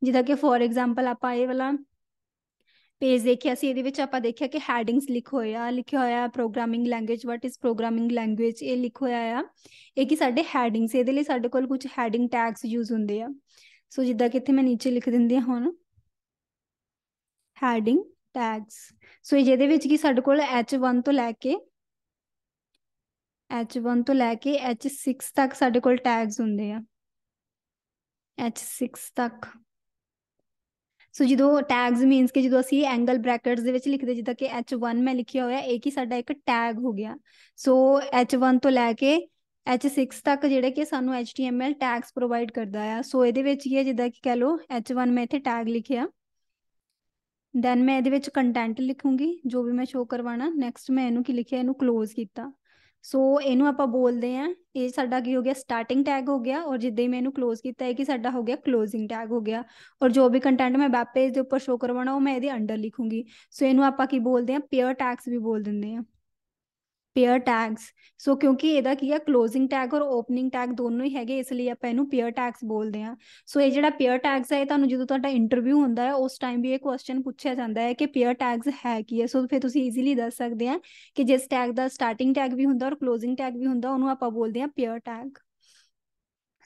S1: ਜਿਦਾ ਕਿ ਫੋਰ ਐਗਜ਼ਾਮਪਲ ਆਪਾਂ ਇਹ ਵਾਲਾ ਪੇਜ ਦੇਖਿਆ ਸੀ ਇਹਦੇ ਵਿੱਚ ਆਪਾਂ ਦੇਖਿਆ ਕਿ ਹੈਡਿੰਗਸ ਲਿਖ ਹੋਇਆ ਲਿਖਿਆ ਹੋਇਆ programming language what is programming language ਇਹ ਲਿਖ ਹੋਇਆ ਆ ਇਹ ਕਿ ਸਾਡੇ ਹੈਡਿੰਗਸ ਇਹਦੇ ਲਈ ਸਾਡੇ ਕੋਲ ਕੁਝ ਹੈਡਿੰਗ ਟੈਗਸ ਯੂਜ਼ ਹੁੰਦੇ ਆ ਸੋ ਜਿੱਦਾਂ ਕਿ ਇੱਥੇ ਮੈਂ ਨੀਚੇ ਲਿਖ ਦਿੰਦੀ ਹਾਂ ਹੁਣ ਹੈਡਿੰਗ ਟੈਗਸ ਸੋ ਜਿਹਦੇ ਵਿੱਚ ਕੀ ਸਾਡੇ ਕੋਲ H1 ਤੋਂ ਲੈ ਕੇ H1 ਤੋਂ ਲੈ ਕੇ H6 ਤੱਕ ਸਾਡੇ ਕੋਲ ਟੈਗਸ ਹੁੰਦੇ ਆ H6 ਤੱਕ ਸੋ ਜਦੋਂ ਟੈਗਸ ਮੀਨਸ ਕਿ ਜਦੋਂ ਅਸੀਂ ਐਂਗਲ ਬ੍ਰੈਕਟਸ ਦੇ ਵਿੱਚ ਲਿਖਦੇ ਜਿੱਦਾਂ ਕਿ h1 ਮੈਂ ਲਿਖਿਆ ਹੋਇਆ ਇਹ ਕੀ ਸਾਡਾ ਇੱਕ ਟੈਗ ਹੋ ਗਿਆ ਸੋ h1 ਤੋਂ ਲੈ ਕੇ h6 ਤੱਕ ਜਿਹੜੇ ਕਿ ਸਾਨੂੰ html ਟੈਗਸ ਪ੍ਰੋਵਾਈਡ ਕਰਦਾ ਆ ਸੋ ਇਹਦੇ ਵਿੱਚ ਇਹ ਜਿੱਦਾਂ ਕਿ ਕਹ ਲਓ h1 ਮੈਂ ਇੱਥੇ ਟੈਗ ਲਿਖਿਆ ਦੈਨ ਮੈਂ ਇਹਦੇ ਵਿੱਚ ਕੰਟੈਂਟ ਲਿਖੂੰਗੀ ਜੋ ਵੀ ਮੈਂ ਸ਼ੋ ਕਰਵਾਣਾ ਨੈਕਸਟ ਮੈਂ ਇਹਨੂੰ ਕੀ ਲਿਖਿਆ ਇਹਨੂੰ ক্লোਜ਼ ਕੀਤਾ ਸੋ ਇਹਨੂੰ ਆਪਾਂ ਬੋਲਦੇ ਆ ਇਹ ਸਾਡਾ ਕੀ ਹੋ ਗਿਆ ਸਟਾਰਟਿੰਗ ਟੈਗ ਹੋ ਗਿਆ ਔਰ ਜਿੱਦੇ ਹੀ ਮੈਂ ਇਹਨੂੰ ক্লোਜ਼ ਕੀਤਾ ਹੈ ਕਿ ਸਾਡਾ ਹੋ ਗਿਆ ਕਲੋਜ਼ਿੰਗ ਟੈਗ ਹੋ ਗਿਆ ਔਰ ਜੋ ਵੀ ਕੰਟੈਂਟ ਮੈਂ ਵੈਬ ਪੇਜ ਦੇ ਉੱਪਰ ਸ਼ੋ ਕਰਵਾਉਣਾ ਉਹ ਮੈਂ ਇਹਦੇ ਅੰਡਰ ਲਿਖੂੰਗੀ ਸੋ ਇਹਨੂੰ ਆਪਾਂ ਕੀ ਬੋਲਦੇ ਆ ਪੇਅਰ ਟੈਗਸ ਵੀ ਬੋਲ ਦਿੰਦੇ ਆ ਪੇਅਰ ਟੈਗਸ ਸੋ ਕਿਉਂਕਿ ਇਹਦਾ ਕੀ ਹੈ ক্লোজিং ਟੈਗ ਔਰ ਓਪਨਿੰਗ ਟੈਗ ਦੋਨੋਂ ਹੀ ਹੈਗੇ ਇਸ ਲਈ ਆਪਾਂ ਇਹਨੂੰ ਪੇਅਰ ਟੈਗਸ ਬੋਲਦੇ ਆ ਸੋ ਇਹ ਜਿਹੜਾ ਪੇਅਰ ਟੈਗਸ ਹੈ ਇਹ ਤੁਹਾਨੂੰ ਜਦੋਂ ਤੁਹਾਡਾ ਇੰਟਰਵਿਊ ਹੁੰਦਾ ਹੈ ਉਸ ਟਾਈਮ ਵੀ ਇਹ ਕੁਐਸਚਨ ਪੁੱਛਿਆ ਜਾਂਦਾ ਹੈ ਕਿ ਪੇਅਰ ਟੈਗਸ ਹੈ ਕੀ ਹੈ ਸੋ ਫਿਰ ਤੁਸੀਂ ਈਜ਼ੀਲੀ ਦੱਸ ਸਕਦੇ ਆ ਕਿ ਜਿਸ ਟੈਗ ਦਾ ਸਟਾਰਟਿੰਗ ਟੈਗ ਵੀ ਹੁੰਦਾ ਔਰ ক্লোজিং ਟੈਗ ਵੀ ਹੁੰਦਾ ਉਹਨੂੰ ਆਪਾਂ ਬੋਲਦੇ ਆ ਪੇਅਰ ਟੈਗ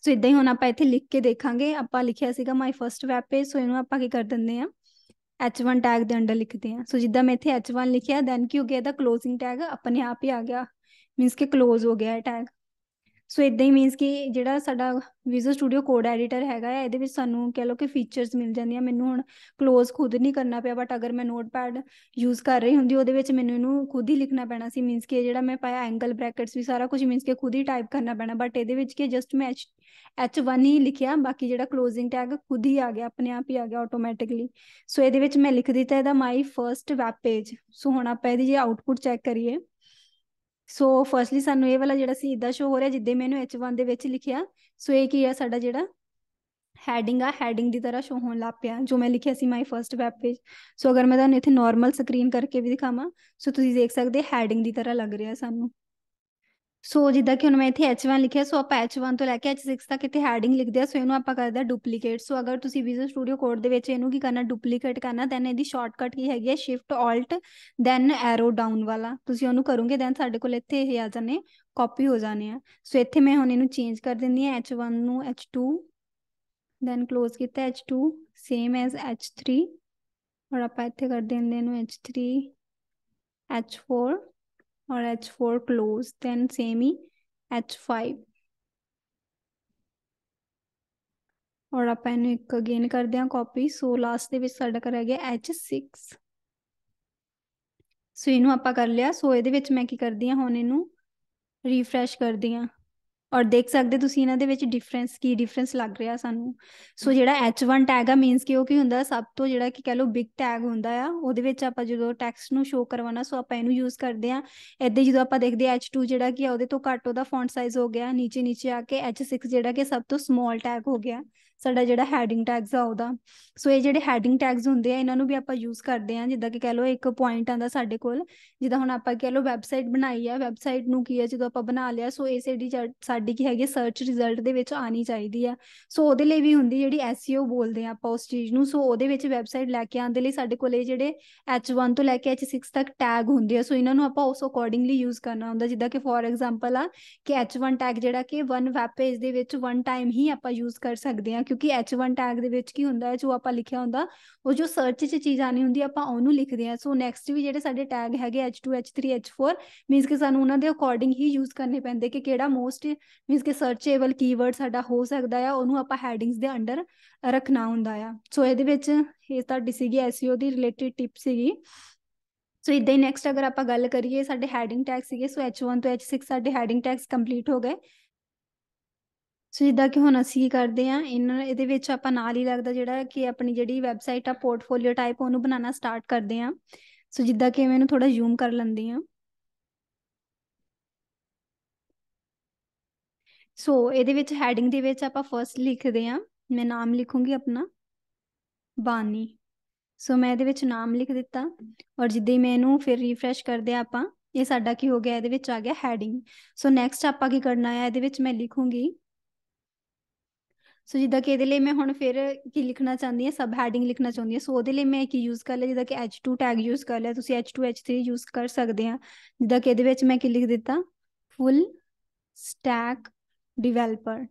S1: ਸੋ ਇਦਾਂ ਹੀ ਹੁਣ ਆਪਾਂ ਇੱਥੇ ਲਿਖ ਕੇ ਦੇਖਾਂਗੇ ਆਪਾਂ ਲਿਖਿਆ ਸੀਗਾ my first web page so ਇਹਨੂੰ ਆਪਾਂ ਕੀ ਕਰ ਦਿੰਦੇ ਆ h1 ਟੈਗ ਦੇ ਅੰਡਰ ਲਿਖਦੇ ਆ ਸੋ ਜਿੱਦਾਂ ਮੈਂ ਇੱਥੇ h1 ਲਿਖਿਆ ਦੈਨ ਕਿਉਂਕਿ ਇਹਦਾ ਕਲੋਜ਼ਿੰਗ ਟੈਗ ਆਪਣੇ ਆਪ ਹੀ ਆ ਗਿਆ ਮੀਨਸ ਕਿ ਕਲੋਜ਼ ਹੋ ਗਿਆ ਇਹ ਟੈਗ ਸੋ ਇਦਾਂ ਹੀ ਮੀਨਸ ਕਿ ਜਿਹੜਾ ਸਾਡਾ ਵਿਜ਼ੂਅਲ ਸਟੂਡੀਓ ਕੋਡ ਐਡੀਟਰ ਹੈਗਾ ਹੈ ਇਹਦੇ ਵਿੱਚ ਸਾਨੂੰ ਕਹ ਲਓ ਕਿ ਫੀਚਰਸ ਮਿਲ ਜਾਂਦੀਆਂ ਮੈਨੂੰ ਹੁਣ ক্লোਜ਼ ਖੁਦ ਨਹੀਂ ਕਰਨਾ ਪਿਆ ਬਟ ਅਗਰ ਮੈਂ ਨੋਟਪੈਡ ਯੂਜ਼ ਕਰ ਰਹੀ ਹੁੰਦੀ ਉਹਦੇ ਵਿੱਚ ਮੈਨੂੰ ਇਹਨੂੰ ਖੁਦ ਹੀ ਲਿਖਣਾ ਪੈਣਾ ਸੀ ਮੀਨਸ ਕਿ ਜਿਹੜਾ ਮੈਂ ਪਾਇਆ ਐਂਗਲ ਬ੍ਰੈਕਟਸ ਵੀ ਸਾਰਾ ਕੁਝ ਮੀਨਸ ਕਿ ਖੁਦ ਹੀ ਟਾਈਪ ਕਰਨਾ ਪੈਣਾ ਬਟ ਇਹਦੇ ਵਿੱਚ ਕਿ ਜਸਟ ਮੈਂ H1 ਹੀ ਲਿਖਿਆ ਬਾਕੀ ਜਿਹੜਾ ਕਲੋਜ਼ਿੰਗ ਟੈਗ ਖੁਦ ਹੀ ਆ ਗਿਆ ਆਪਣੇ ਆਪ ਹੀ ਆ ਗਿਆ ਆਟੋਮੈਟਿਕਲੀ ਸੋ ਇਹਦੇ ਵਿੱਚ ਮੈਂ ਲਿਖ ਦਿੱਤਾ ਇਹਦਾ my first web page so ਹੁਣ ਆਪਾਂ ਇਹਦੀ ਜੇ ਆਊਟਪੁੱਟ ਚੈੱਕ ਕਰੀਏ ਸੋ ਫਰਸਟਲੀ ਸਾਨੂੰ ਇਹ ਵਾਲਾ ਜਿਹੜਾ ਸੀ ਇਦਾਂ ਸ਼ੋ ਹੋ ਰਿਹਾ ਜਿੱਦੇ ਮੈਨੂੰ H1 ਦੇ ਵਿੱਚ ਲਿਖਿਆ ਸੋ ਇਹ ਕੀ ਆ ਸਾਡਾ ਜਿਹੜਾ ਹੈਡਿੰਗ ਆ ਹੈਡਿੰਗ ਦੀ ਤਰ੍ਹਾਂ ਸ਼ੋ ਹੋਣ ਲੱਗ ਪਿਆ ਜੋ ਮੈਂ ਲਿਖਿਆ ਸੀ my first web page so ਅਗਰ ਮੈਂ ਤੁਹਾਨੂੰ ਇੱਥੇ ਨਾਰਮਲ ਸਕਰੀਨ ਕਰਕੇ ਵੀ ਦਿਖਾਵਾਂ ਸੋ ਤੁਸੀਂ ਦੇਖ ਸਕਦੇ ਹੈਡਿੰਗ ਦੀ ਤਰ੍ਹਾਂ ਲੱਗ ਰਿਹਾ ਸਾਨੂੰ ਸੋ ਜਿੱਦਾਂ ਕਿ ਹੁਣ ਮੈਂ ਇੱਥੇ h1 ਲਿਖਿਆ ਸੋ ਆਪਾਂ h1 ਤੋਂ ਲੈ ਕੇ h6 ਤੱਕ ਇੱਥੇ ਹੈਡਿੰਗ ਲਿਖਦੇ ਆ ਸੋ ਇਹਨੂੰ ਆਪਾਂ ਕਰਦੇ ਆ ਡੁਪਲੀਕੇਟ ਸੋ ਅਗਰ ਤੁਸੀਂ ਵਿਜ਼ੂਅਲ ਸਟੂਡੀਓ ਕੋਡ ਦੇ ਵਿੱਚ ਇਹਨੂੰ ਕੀ ਕਰਨਾ ਡੁਪਲੀਕੇਟ ਕਰਨਾ ਦੈਨ ਇਹਦੀ ਸ਼ਾਰਟਕਟ ਕੀ ਹੈਗੀ ਹੈ shift alt then arrow down ਵਾਲਾ ਤੁਸੀਂ ਉਹਨੂੰ ਕਰੋਗੇ ਦੈਨ ਸਾਡੇ ਕੋਲ ਇੱਥੇ ਇਹ ਆ ਜਾਣੇ ਕਾਪੀ ਹੋ ਜਾਣੇ ਆ ਸੋ ਇੱਥੇ ਮੈਂ ਹੁਣ ਇਹਨੂੰ ਚੇਂਜ ਕਰ ਦਿੰਦੀ ਆ h1 ਨੂੰ h2 ਦੈਨ ক্লোਜ਼ ਕੀਤਾ h2 ਸੇਮ ਐਸ h3 ਔਰ ਆਪਾਂ ਇੱਥੇ ਕਰ ਦਿੰਦੇ ਇਹਨੂੰ h3 h4 or H4 close, then semi H5 ਔਰ ਆਪਾਂ ਇਹਨੂੰ ਇੱਕ ਅਗੇਨ ਕਰਦੇ ਹਾਂ ਕਾਪੀ ਸੋ ਲਾਸਟ ਦੇ ਵਿੱਚ ਸਾਡਾ ਕਰ ਗਿਆ H6 ਸੋ ਇਹਨੂੰ ਆਪਾਂ ਕਰ ਲਿਆ ਸੋ ਇਹਦੇ ਵਿੱਚ ਮੈਂ ਕੀ ਕਰਦੀ ਹਾਂ ਹੁਣ ਇਹਨੂੰ ਰੀਫਰੈਸ਼ ਕਰਦੀ ਹਾਂ ਔਰ ਦੇਖ ਸਕਦੇ ਤੁਸੀਂ ਇਹਨਾਂ ਦੇ ਵਿੱਚ ਡਿਫਰੈਂਸ ਕੀ ਡਿਫਰੈਂਸ ਲੱਗ ਰਿਹਾ ਸਾਨੂੰ ਸੋ ਜਿਹੜਾ H1 ਟੈਗ ਆ ਮੀਨਸ ਕਿ ਉਹ ਕੀ ਹੁੰਦਾ ਸਭ ਤੋਂ ਜਿਹੜਾ ਕਿ ਕਹ ਲੋ ਬਿਗ ਟੈਗ ਹੁੰਦਾ ਆ ਉਹਦੇ ਵਿੱਚ ਆਪਾਂ ਜਦੋਂ ਟੈਕਸਟ ਨੂੰ ਸ਼ੋ ਕਰਵਾਉਣਾ ਸੋ ਆਪਾਂ ਇਹਨੂੰ ਯੂਜ਼ ਕਰਦੇ ਆ ਐਦੇ ਜਦੋਂ ਆਪਾਂ ਦੇਖਦੇ ਆ H2 ਜਿਹੜਾ ਕਿ ਆ ਉਹਦੇ ਤੋਂ ਘੱਟ ਉਹਦਾ ਫੌਂਟ ਸਾਈਜ਼ ਹੋ ਗਿਆ ਨੀਚੇ ਨੀਚੇ ਆ ਕੇ H6 ਜਿਹੜਾ ਕਿ ਸਭ ਤੋਂ ਸਮਾਲ ਟੈਗ ਹੋ ਗਿਆ ਸਾਡਾ ਜਿਹੜਾ ਹੈਡਿੰਗ ਟੈਗਸ ਆ ਉਹਦਾ ਸੋ ਇਹ ਜਿਹੜੇ ਹੈਡਿੰਗ ਟੈਗਸ ਹੁੰਦੇ ਆ ਇਹਨਾਂ ਨੂੰ ਵੀ ਆਪਾਂ ਯੂਜ਼ ਕਰਦੇ ਆ ਜਿੱਦਾਂ ਕਿ ਕਹਿ ਲਓ ਇੱਕ ਪੁਆਇੰਟ ਆਂਦਾ ਸਾਡੇ ਕੋਲ ਜਿੱਦਾਂ ਹੁਣ ਆਪਾਂ ਕਹਿ ਲਓ ਵੈਬਸਾਈਟ ਬਣਾਈ ਆ ਵੈਬਸਾਈਟ ਨੂੰ ਕੀ ਆ ਜਦੋਂ ਆਪਾਂ ਬਣਾ ਲਿਆ ਸੋ ਇਹ ਸੇਡੀ ਸਾਡੀ ਕੀ ਹੈਗੀ ਸਰਚ ਰਿਜ਼ਲਟ ਦੇ ਵਿੱਚ ਆਣੀ ਚਾਹੀਦੀ ਆ ਸੋ ਉਹਦੇ ਲਈ ਵੀ ਹੁੰਦੀ ਜਿਹੜੀ ਐਸਈਓ e ਬੋਲਦੇ ਆ ਆਪਾਂ ਉਸ ਚੀਜ਼ ਨੂੰ ਸੋ ਉਹਦੇ ਵਿੱਚ ਵੈਬਸਾਈਟ ਲੈ ਕੇ ਆਉਣ ਦੇ ਲਈ ਸਾਡੇ ਕੋਲ ਇਹ ਜਿਹੜੇ H1 ਤੋਂ ਲੈ ਕੇ H6 ਤੱਕ ਟੈਗ ਹੁੰਦੇ ਆ ਸੋ ਇਹਨਾਂ ਨੂੰ ਆਪਾਂ ਉਸ ਅਕੋਰਡਿੰਗਲੀ ਯੂਜ਼ ਕਰਨਾ ਹੁੰਦਾ ਜਿੱਦਾਂ ਕਿ ਫੋਰ ਐਗਜ਼ਾਮਪਲ ਆ ਕਿ H1 ਟੈਗ ਜਿਹੜਾ ਕਿ ਵਨ ਵੈਬ ਪੇਜ ਦੇ ਵਿੱਚ ਵਨ ਟਾਈਮ ਹੀ ਆਪਾਂ ਯੂਜ਼ ਕਰ ਸਕਦੇ ਆ ਕਿਉਂਕਿ H1 ਟੈਗ ਦੇ ਵਿੱਚ ਕੀ ਹੁੰਦਾ ਹੈ ਜੋ ਆਪਾਂ ਲਿਖਿਆ ਹੁੰਦਾ ਉਹ ਜੋ ਸਰਚ 'ਚ ਚੀਜ਼ ਆਣੀ ਹੁੰਦੀ ਆਪਾਂ ਉਹਨੂੰ ਲਿਖਦੇ ਆ ਸੋ ਨੈਕਸਟ ਵੀ ਜਿਹੜੇ ਸਾਡੇ ਟੈਗ ਹੈਗੇ H2 H3 H4 ਮੀਨਸ ਕਿ ਸਾਨੂੰ ਉਹਨਾਂ ਦੇ ਅਕੋਰਡਿੰਗ ਹੀ ਯੂਜ਼ ਕਰਨੇ ਪੈਂਦੇ ਕਿ ਕਿਹੜਾ ਮੋਸਟ ਮੀਨਸ ਕਿ ਸਰਚੇਬਲ ਕੀਵਰਡ ਸਾਡਾ ਹੋ ਸਕਦਾ ਆ ਉਹਨੂੰ ਆਪਾਂ ਹੈਡਿੰਗਸ ਦੇ ਅੰਡਰ ਰੱਖਣਾ ਹੁੰਦਾ ਆ ਸੋ ਇਹਦੇ ਵਿੱਚ ਇਹ ਤਾਂ ਸੀਗੀ SEO ਦੀ ਰਿਲੇਟਡ ਟਿਪ ਸੀਗੀ ਸੋ ਇਦਾਂ ਹੀ ਨੈਕਸਟ ਅਗਰ ਆਪਾਂ ਗੱਲ ਕਰੀਏ ਸਾਡੇ ਹੈਡਿੰਗ ਟੈਗ ਸੀਗੇ ਸੋ H1 ਤੋਂ H6 ਸਾਡੇ ਹੈਡਿੰਗ ਟੈਗਸ ਕੰਪਲੀਟ ਹੋ ਗਏ ਸੋ ਜਿੱਦਾਂ ਕਿ ਹੁਣ ਅਸੀਂ ਕੀ ਕਰਦੇ ਆ ਇਹਨਾਂ ਇਹਦੇ ਵਿੱਚ ਆਪਾਂ ਨਾਲ ਹੀ ਲੱਗਦਾ ਜਿਹੜਾ ਕਿ ਆਪਣੀ ਜਿਹੜੀ ਵੈਬਸਾਈਟ ਆ ਪੋਰਟਫੋਲੀਓ ਟਾਈਪ ਉਹਨੂੰ ਬਣਾਉਣਾ ਸਟਾਰਟ ਕਰਦੇ ਆ ਸੋ ਜਿੱਦਾਂ ਕਿ ਮੈਂ ਇਹਨੂੰ ਥੋੜਾ ਜ਼ੂਮ ਕਰ ਲੈਂਦੀ ਆ ਸੋ ਇਹਦੇ ਵਿੱਚ ਹੈਡਿੰਗ ਦੇ ਵਿੱਚ ਆਪਾਂ ਫਰਸਟ ਲਿਖਦੇ ਆ ਮੈਂ ਨਾਮ ਲਿਖੂੰਗੀ ਆਪਣਾ ਬਾਨੀ ਸੋ ਮੈਂ ਇਹਦੇ ਵਿੱਚ ਨਾਮ ਲਿਖ ਦਿੱਤਾ ਔਰ ਜਿੱਦਾਂ ਹੀ ਮੈਂ ਇਹਨੂੰ ਫਿਰ ਰੀਫਰੈਸ਼ ਕਰਦੇ ਆ ਆਪਾਂ ਇਹ ਸਾਡਾ ਕੀ ਹੋ ਗਿਆ ਇਹਦੇ ਵਿੱਚ ਆ ਗਿਆ ਹੈਡਿੰਗ ਸੋ ਨੈਕਸਟ ਆਪਾਂ ਕੀ ਕਰਨਾ ਹੈ ਇਹਦੇ ਵਿੱਚ ਮੈਂ ਲਿਖੂੰਗੀ ਸੋ ਜਿੱਦਾਂ ਕਿ ਇਹਦੇ ਲਈ ਮੈਂ ਹੁਣ ਫਿਰ ਕੀ ਲਿਖਣਾ ਚਾਹੁੰਦੀ ਹਾਂ ਸਬ ਹੈਡਿੰਗ ਲਿਖਣਾ ਚਾਹੁੰਦੀ ਹਾਂ ਸੋ ਉਹਦੇ ਲਈ ਮੈਂ ਕੀ ਯੂਜ਼ ਕਰ ਲਿਆ ਜਿੱਦਾਂ ਕਿ H2 ਟੈਗ ਯੂਜ਼ ਕਰ ਲਿਆ ਤੁਸੀਂ H2 H3 ਯੂਜ਼ ਕਰ ਸਕਦੇ ਆ ਜਿੱਦਾਂ ਕਿ ਇਹਦੇ ਵਿੱਚ ਮੈਂ ਕੀ ਲਿਖ ਦਿੱਤਾ ਫੁੱਲ ਸਟੈਕ ਡਿਵੈਲਪਰ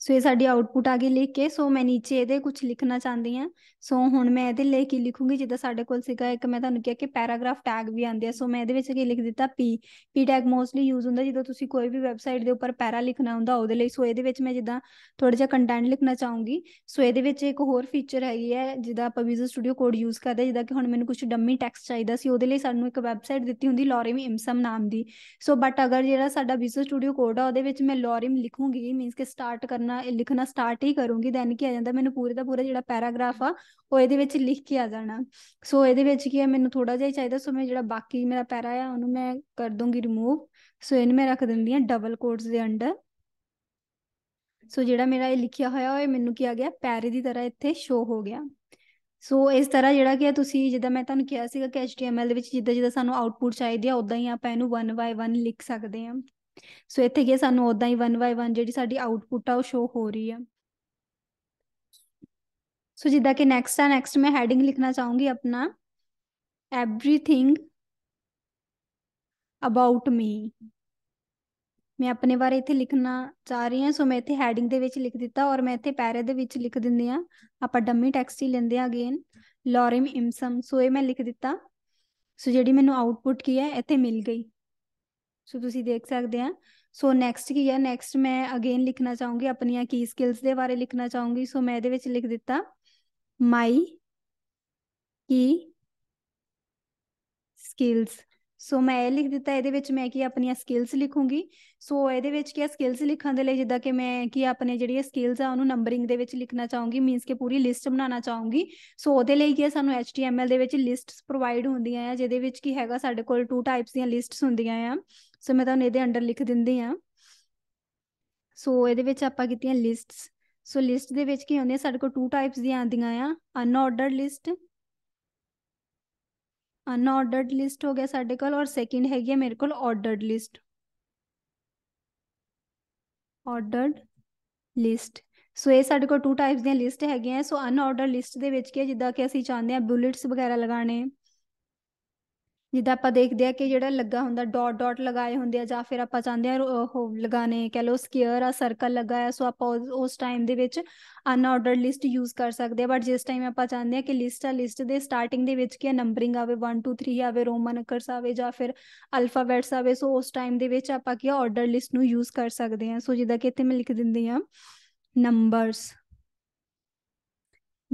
S1: ਸੋ ਇਹ ਸਾਡੀ ਆਉਟਪੁੱਟ ਆ ਗਈ ਲਿਖ ਕੇ ਸੋ ਮੈਂ ਨੀਚੇ ਇਹਦੇ ਕੁਝ ਲਿਖਣਾ ਚਾਹੁੰਦੀ ਆ ਸੋ ਹੁਣ ਮੈਂ ਇਹਦੇ ਲਈ ਕੀ ਲਿਖੂੰਗੀ ਜਿੱਦਾਂ ਸਾਡੇ ਕੋਲ ਸੀਗਾ ਇੱਕ ਮੈਂ ਤੁਹਾਨੂੰ ਕਿਹਾ ਕਿ ਪੈਰਾਗ੍ਰਾਫ ਟੈਗ ਵੀ ਆਉਂਦੇ ਆ ਸੋ ਮੈਂ ਇਹਦੇ ਵਿੱਚ ਕੀ ਲਿਖ ਦਿੱਤਾ P P tag mostly use ਹੁੰਦਾ ਜਦੋਂ ਤੁਸੀਂ ਕੋਈ ਵੀ ਵੈਬਸਾਈਟ ਦੇ ਉੱਪਰ ਪੈਰਾ ਲਿਖਣਾ ਹੁੰਦਾ ਉਹਦੇ ਲਈ ਸੋ ਇਹਦੇ ਵਿੱਚ ਮੈਂ ਜਿੱਦਾਂ ਥੋੜਾ ਜਿਹਾ ਕੰਟੈਂਟ ਲਿਖਣਾ ਚਾਹੂੰਗੀ ਸੋ ਇਹਦੇ ਵਿੱਚ ਇੱਕ ਹੋਰ ਫੀਚਰ ਹੈਗੀ ਹੈ ਜਿਹਦਾ ਆਪਾਂ ਵਿਜ਼ੂਅਲ ਸਟੂਡੀਓ ਕੋਡ ਯੂਜ਼ ਕਰਦੇ ਜਿੱਦਾਂ ਕਿ ਹੁਣ ਮੈਨੂੰ ਕੁਝ ਡੰਮੀ ਟੈਕਸਟ ਚਾਹੀਦਾ ਸੀ ਉਹਦੇ ਲਈ ਸਾਨੂੰ ਇੱਕ ਵੈਬਸਾਈਟ ਦਿੱਤੀ ਹੁੰਦੀ ਲੋਰੀਮ ਇਮਸਮ ਨਾਮ ਦੀ ਸੋ ਬਟ ਅਗਰ ਜਿਹੜਾ ਸਾਡਾ ਵਿਜ਼ੂਅਲ ਸਟੂਡੀਓ ਕੋਡ ਆ ਉਹਦੇ ਵਿੱਚ ਮੈਂ ਲੋਰੀਮ ਲਿਖੂੰਗੀ ਮੀਨਸ ਕਿ ਸਟਾਰਟ ਕਰਨਾ ਕਰਨਾ ਲਿਖਣਾ ਸਟਾਰਟ ਹੀ ਕਰੂੰਗੀ ਦੈਨ ਕੀ ਆ ਜਾਂਦਾ ਮੈਨੂੰ ਪੂਰੇ ਦਾ ਪੂਰਾ ਜਿਹੜਾ ਪੈਰਾਗ੍ਰਾਫ ਆ ਉਹ ਇਹਦੇ ਵਿੱਚ ਲਿਖ ਕੇ ਆ ਜਾਣਾ ਸੋ ਇਹਦੇ ਵਿੱਚ ਕੀ ਹੈ ਮੈਨੂੰ ਥੋੜਾ ਜਿਹਾ ਚਾਹੀਦਾ ਸੋ ਮੈਂ ਜਿਹੜਾ ਬਾਕੀ ਮੇਰਾ ਪੈਰਾ ਆ ਉਹਨੂੰ ਮੈਂ ਕਰ ਦੂੰਗੀ ਰਿਮੂਵ ਸੋ ਇਹਨੂੰ ਮੈਂ ਰੱਖ ਦਿੰਦੀ ਆ ਡਬਲ ਕੋਟਸ ਦੇ ਅੰਡਰ ਸੋ ਜਿਹੜਾ ਮੇਰਾ ਇਹ ਲਿਖਿਆ ਹੋਇਆ ਹੋਏ ਮੈਨੂੰ ਕੀ ਆ ਗਿਆ ਪੈਰੇ ਦੀ ਤਰ੍ਹਾਂ ਇੱਥੇ ਸ਼ੋ ਹੋ ਗਿਆ ਸੋ ਇਸ ਤਰ੍ਹਾਂ ਜਿਹੜਾ ਕਿ ਤੁਸੀਂ ਜਿੱਦਾਂ ਮੈਂ ਤੁਹਾਨੂੰ ਕਿਹਾ ਸੀਗਾ ਕਿ HTML ਦੇ ਵਿੱਚ ਜਿੱਦਾਂ ਜਿੱਦਾਂ ਸਾਨੂੰ ਆਉਟਪੁੱਟ ਚਾਹੀਦੀ ਆ ਉਦਾਂ ਹੀ ਆਪਾਂ ਇਹਨੂੰ 1 by 1 ਲਿਖ ਸਕਦੇ ਹਾਂ ਸੋ ਇੱਥੇ ਕੀ ਸਾਨੂੰ ਉਦਾਂ ਹੀ 1 ਬਾਈ 1 ਜਿਹੜੀ ਸਾਡੀ ਆਉਟਪੁੱਟ ਆ ਉਹ ਸ਼ੋ ਹੋ ਰਹੀ ਆ ਸੋ ਜਿੱਦਾਂ ਕਿ ਨੈਕਸਟ ਆ ਨੈਕਸਟ ਮੈਂ ਹੈਡਿੰਗ ਲਿਖਣਾ ਚਾਹੂੰਗੀ ਆਪਣਾ एवरीथिंग ਅਬਾਊਟ ਮੀ ਮੈਂ ਆਪਣੇ ਬਾਰੇ ਇੱਥੇ ਲਿਖਣਾ ਚਾਹ ਰਹੀ ਹਾਂ ਸੋ ਮੈਂ ਇੱਥੇ ਹੈਡਿੰਗ ਦੇ ਵਿੱਚ ਲਿਖ ਦਿੱਤਾ ਔਰ ਮੈਂ ਇੱਥੇ ਪੈਰੇ ਦੇ ਵਿੱਚ ਲਿਖ ਦਿੰਦੀ ਆ ਆਪਾਂ ਡੰਮੀ ਟੈਕਸਟ ਹੀ ਲੈਂਦੇ ਆ ਅਗੇਨ ਲੋਰਿਮ ਇਮਸਮ ਸੋ ਇਹ ਮੈਂ ਲਿਖ ਦਿੱਤਾ ਸੋ ਜਿਹੜੀ ਮੈਨੂੰ ਆਉਟਪੁੱਟ ਕੀ ਹੈ ਇੱਥੇ ਮਿਲ ਗਈ ਸੋ ਤੁਸੀਂ ਦੇਖ ਸਕਦੇ ਆ ਸੋ ਨੈਕਸਟ ਕੀ ਹੈ ਨੈਕਸਟ ਮੈਂ ਅਗੇਨ ਲਿਖਣਾ ਚਾਹੂੰਗੀ ਆਪਣੀਆਂ ਕੀ ਸਕਿਲਸ ਦੇ ਬਾਰੇ ਲਿਖਣਾ ਚਾਹੂੰਗੀ ਸੋ ਮੈਂ ਇਹਦੇ ਵਿੱਚ ਲਿਖ ਦਿੱਤਾ ਮਾਈ ਕੀ ਸਕਿਲਸ ਸੋ ਮੈਂ ਇਹ ਲਿਖ ਦਿੱਤਾ ਇਹਦੇ ਵਿੱਚ ਮੈਂ ਕੀ ਆਪਣੀਆਂ ਸਕਿਲਸ ਲਿਖੂੰਗੀ ਸੋ ਇਹਦੇ ਵਿੱਚ ਕੀ ਸਕਿਲਸ ਲਿਖਣ ਦੇ ਲਈ ਜਿੱਦਾਂ ਕਿ ਮੈਂ ਕੀ ਆਪਣੇ ਜਿਹੜੀਆਂ ਸਕਿਲਸ ਆ ਉਹਨੂੰ ਨੰਬਰਿੰਗ ਦੇ ਵਿੱਚ ਲਿਖਣਾ ਚਾਹੂੰਗੀ ਮੀਨਸ ਕਿ ਪੂਰੀ ਲਿਸਟ ਬਣਾਉਣਾ ਚਾਹੂੰਗੀ ਸੋ ਉਹਦੇ ਲਈ ਕੀ ਸਾਨੂੰ HTML ਦੇ ਵਿੱਚ ਲਿਸਟਸ ਪ੍ਰੋਵਾਈਡ ਹੁੰਦੀਆਂ ਆ ਜਿਹਦੇ ਵਿੱਚ ਕੀ ਹੈਗਾ ਸਾਡੇ ਕੋਲ ਟੂ ਟਾਈਪਸ ਦੀਆਂ ਲਿਸਟਸ ਹੁੰਦੀਆਂ ਆ ਸੋ ਮੈਂ ਤੁਹਾਨੂੰ ਇਹਦੇ ਅੰਡਰ ਲਿਖ ਦਿੰਦੀ ਆ ਸੋ ਇਹਦੇ ਵਿੱਚ ਆਪਾਂ ਕੀਤੀਆਂ ਲਿਸਟਸ ਸੋ ਲਿਸਟ ਦੇ ਵਿੱਚ ਕੀ ਹੁੰਦੀਆਂ ਸਾਡੇ ਕੋਲ ਟੂ ਟਾਈਪਸ ਦੀਆਂ ਆਂਦੀਆਂ ਆ ਅਨਆਰਡਰਡ ਲਿਸਟ ਅਨਆਰਡਰਡ ਲਿਸਟ ਹੋ ਗਿਆ ਸਾਡੇ ਕੋਲ ਔਰ ਸੈਕਿੰਡ ਹੈਗੀ ਹੈ ਮੇਰੇ ਕੋਲ ordered list ordered list so ਇਹ ਸਾਡੇ ਕੋਲ ਟੂ ਟਾਈਪਸ ਦੀਆਂ ਲਿਸਟ ਹੈਗੀਆਂ ਸੋ ਅਨਆਰਡਰਡ ਲਿਸਟ ਦੇ ਵਿੱਚ ਕੀ ਜਿੱਦਾਂ ਕਿ ਅਸੀਂ ਚਾਹੁੰਦੇ ਆ ਬੁਲੇਟਸ ਵਗੈਰਾ ਲਗਾਣੇ ਜਿੱਦਾਂ ਆਪਾਂ ਦੇਖਦੇ ਆ ਕਿ ਜਿਹੜਾ ਲੱਗਾ ਹੁੰਦਾ ਡਾਟ ਡਾਟ ਲਗਾਏ ਹੁੰਦੇ ਆ ਜਾਂ ਫਿਰ ਆਪਾਂ ਚਾਹੁੰਦੇ ਆ ਉਹ ਲਗਾਣੇ ਕਹ ਲੋ ਸਕੁਅਰ ਆ ਸਰਕਲ ਲਗਾਇਆ ਸੋ ਆਪਾਂ ਉਸ ਟਾਈਮ ਦੇ ਵਿੱਚ ਅਨਆਰਡਰ ਲਿਸਟ ਯੂਜ਼ ਕਰ ਸਕਦੇ ਆ ਬਟ ਜਿਸ ਟਾਈਮ ਆਪਾਂ ਚਾਹੁੰਦੇ ਆ ਕਿ ਲਿਸਟ ਆ ਲਿਸਟ ਦੇ ਸਟਾਰਟਿੰਗ ਦੇ ਵਿੱਚ ਕੀ ਨੰਬਰਿੰਗ ਆਵੇ 1 2 3 ਆਵੇ ਰੋਮਨ ਅਕਰਸ ਆਵੇ ਜਾਂ ਫਿਰ ਅਲਫਾਬੈਟਸ ਆਵੇ ਸੋ ਉਸ ਟਾਈਮ ਦੇ ਵਿੱਚ ਆਪਾਂ ਕੀ ਆਰਡਰ ਲਿਸਟ ਨੂੰ ਯੂਜ਼ ਕਰ ਸਕਦੇ ਆ ਸੋ ਜਿੱਦਾਂ ਕਿ ਇੱਥੇ ਮੈਂ ਲਿਖ ਦਿੰਦੀ ਆ ਨੰਬਰਸ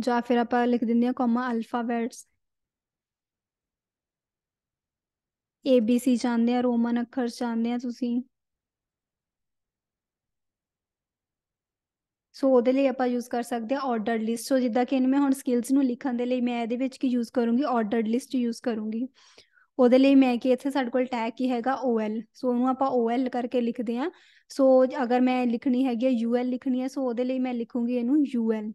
S1: ਜਾਂ ਫਿਰ ਆਪਾਂ ਲਿਖ ਦਿੰਦੇ ਆ ਕਮਾ ਅਲਫਾਬੈਟਸ ABC ਚਾਹੁੰਦੇ ਆ ਰੋਮਨ ਅੱਖਰ ਚਾਹੁੰਦੇ ਆ ਤੁਸੀਂ ਸੋ ਉਹਦੇ ਲਈ ਆਪਾਂ ਯੂਜ਼ ਕਰ ਸਕਦੇ ਆ ਆਰਡਰ ਲਿਸਟ ਸੋ ਜਿੱਦਾਂ ਕਿ ਇਹਨੇ ਹੁਣ ਸਕਿਲਸ ਨੂੰ ਲਿਖਣ ਦੇ ਲਈ ਮੈਂ ਇਹਦੇ ਵਿੱਚ ਕੀ ਯੂਜ਼ ਕਰੂੰਗੀ ਆਰਡਰ ਲਿਸਟ ਯੂਜ਼ ਕਰੂੰਗੀ ਉਹਦੇ ਲਈ ਮੈਂ ਕਿ ਇੱਥੇ ਸਾਡੇ ਕੋਲ ਟੈਗ ਕੀ ਹੈਗਾ OL ਸੋ ਉਹਨੂੰ ਆਪਾਂ OL ਕਰਕੇ ਲਿਖਦੇ ਆ ਸੋ ਅਗਰ ਮੈਂ ਲਿਖਣੀ ਹੈਗੀ ਹੈ UL ਲਿਖਣੀ ਹੈ ਸੋ ਉਹਦੇ ਲਈ ਮੈਂ ਲਿਖੂੰਗੀ ਇਹਨੂੰ UL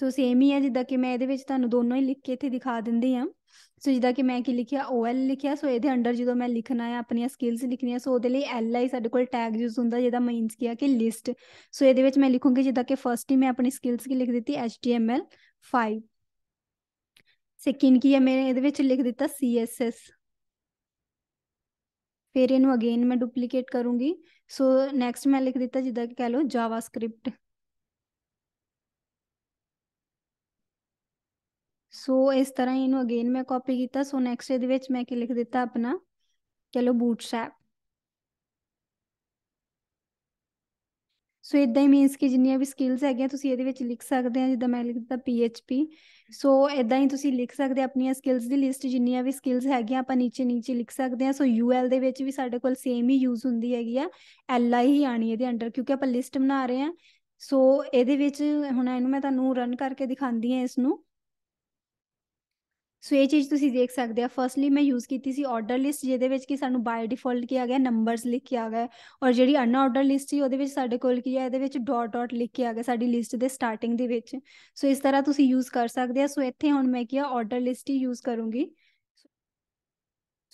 S1: ਸੋ ਸੇਮ ਹੀ ਹੈ ਜਿੱਦਾਂ ਕਿ ਮੈਂ ਇਹਦੇ ਵਿੱਚ ਤੁਹਾਨੂੰ ਦੋਨੋਂ ਹੀ ਲਿਖ ਕੇ ਇੱਥੇ ਦਿਖਾ ਦਿੰਦੀ ਆ ਸੋ ਜਿੱਦਾਂ ਕਿ ਮੈਂ ਕੀ ਲਿਖਿਆ OL ਲਿਖਿਆ ਸੋ ਇਹਦੇ ਅੰਡਰ ਜਦੋਂ ਮੈਂ ਲਿਖਣਾ ਹੈ ਆਪਣੀਆਂ ਸਕਿੱਲਸ ਲਿਖਣੀਆਂ ਸੋ ਉਹਦੇ ਲਈ LI ਸਾਡੇ ਕੋਲ ਟੈਗ ਯੂਜ਼ ਹੁੰਦਾ ਜਿਹਦਾ ਮੀਨਸ ਕੀ ਹੈ ਕਿ ਲਿਸਟ ਸੋ ਇਹਦੇ ਵਿੱਚ ਮੈਂ ਲਿਖੂੰਗੀ ਜਿੱਦਾਂ ਕਿ ਫਰਸਟ ਹੀ ਮੈਂ ਆਪਣੀ ਸਕਿੱਲਸ ਕੀ ਲਿਖ ਦਿੱਤੀ HTML5 ਸੈਕਿੰਡ ਕੀ ਹੈ ਮੈਂ ਇਹਦੇ ਵਿੱਚ ਲਿਖ ਦਿੱਤਾ CSS ਫਿਰ ਇਹਨੂੰ ਅਗੇਨ ਮੈਂ ਡੁਪਲੀਕੇਟ ਕਰੂੰਗੀ ਸੋ ਨੈਕਸਟ ਮੈਂ ਲਿਖ ਦਿੱਤਾ ਜਿੱਦਾਂ ਕਿ ਕਹ ਲਓ ਜਾਵਾ ਸਕ੍ਰਿਪਟ ਸੋ ਇਸ ਤਰ੍ਹਾਂ ਇਹਨੂੰ ਅਗੇਨ ਮੈਂ ਕਾਪੀ ਕੀਤਾ ਸੋ ਨੈਕਸਟ ਇਹਦੇ ਵਿੱਚ ਮੈਂ ਕੀ ਲਿਖ ਦਿੱਤਾ ਆਪਣਾ ਚਲੋ ਬੂਟਸਟ੍ਰੈਪ ਸੋ ਇਦਾਂ ਹੀ ਮੀਨਸ ਕਿ ਜਿੰਨੀਆਂ ਵੀ ਸਕਿੱਲਸ ਹੈਗੀਆਂ ਤੁਸੀਂ ਇਹਦੇ ਵਿੱਚ ਲਿਖ ਸਕਦੇ ਆ ਜਿੱਦਾਂ ਮੈਂ ਲਿਖ ਦਿੱਤਾ ਪੀ ਸੋ ਇਦਾਂ ਹੀ ਤੁਸੀਂ ਲਿਖ ਸਕਦੇ ਆਪਣੀਆਂ ਸਕਿੱਲਸ ਦੀ ਲਿਸਟ ਜਿੰਨੀਆਂ ਵੀ ਸਕਿੱਲਸ ਹੈਗੀਆਂ ਆਪਾਂ ਨੀਚੇ ਨੀਚੇ ਲਿਖ ਸਕਦੇ ਆ ਸੋ ਐਲ ਦੇ ਵਿੱਚ ਵੀ ਸਾਡੇ ਕੋਲ ਸੇਮ ਹੀ ਯੂਜ਼ ਹੁੰਦੀ ਹੈਗੀ ਆ ਆਈ ਹੀ ਆਣੀ ਇਹਦੇ ਅੰਡਰ ਕਿਉਂਕਿ ਆਪਾਂ ਲਿਸਟ ਬਣਾ ਰਹੇ ਆ ਸੋ ਇਹਦੇ ਵਿੱਚ ਹੁਣ ਇਹਨੂੰ ਮੈਂ ਤੁਹਾਨੂੰ ਰਨ ਕਰਕੇ ਦਿਖਾਉਂਦੀ ਆ ਇਸ ਨੂੰ ਸੋ ਇਹ ਚੀਜ਼ ਤੁਸੀਂ ਦੇਖ ਸਕਦੇ ਆ ਫਰਸਟਲੀ ਮੈਂ ਯੂਜ਼ ਕੀਤੀ ਸੀ ਆਰਡਰ ਲਿਸਟ ਜਿਹਦੇ ਵਿੱਚ ਕਿ ਸਾਨੂੰ ਬਾਈ ਡਿਫਾਲਟ ਕੀ ਆ ਗਿਆ ਨੰਬਰਸ ਲਿਖਿਆ ਆ ਗਿਆ ਔਰ ਜਿਹੜੀ ਅਨ ਆਰਡਰ ਲਿਸਟ ਸੀ ਉਹਦੇ ਵਿੱਚ ਸਾਡੇ ਕੋਲ ਕੀ ਆ ਇਹਦੇ ਵਿੱਚ ਡਾਟ ਡਾਟ ਲਿਖ ਕੇ ਆ ਗਿਆ ਸਾਡੀ ਲਿਸਟ ਦੇ ਸਟਾਰਟਿੰਗ ਦੇ ਵਿੱਚ ਸੋ ਇਸ ਤਰ੍ਹਾਂ ਤੁਸੀਂ ਯੂਜ਼ ਕਰ ਸਕਦੇ ਆ ਸੋ ਇੱਥੇ ਹੁਣ ਮੈਂ ਕੀ ਆਰਡਰ ਲਿਸਟ ਹੀ ਯੂਜ਼ ਕਰੂੰਗੀ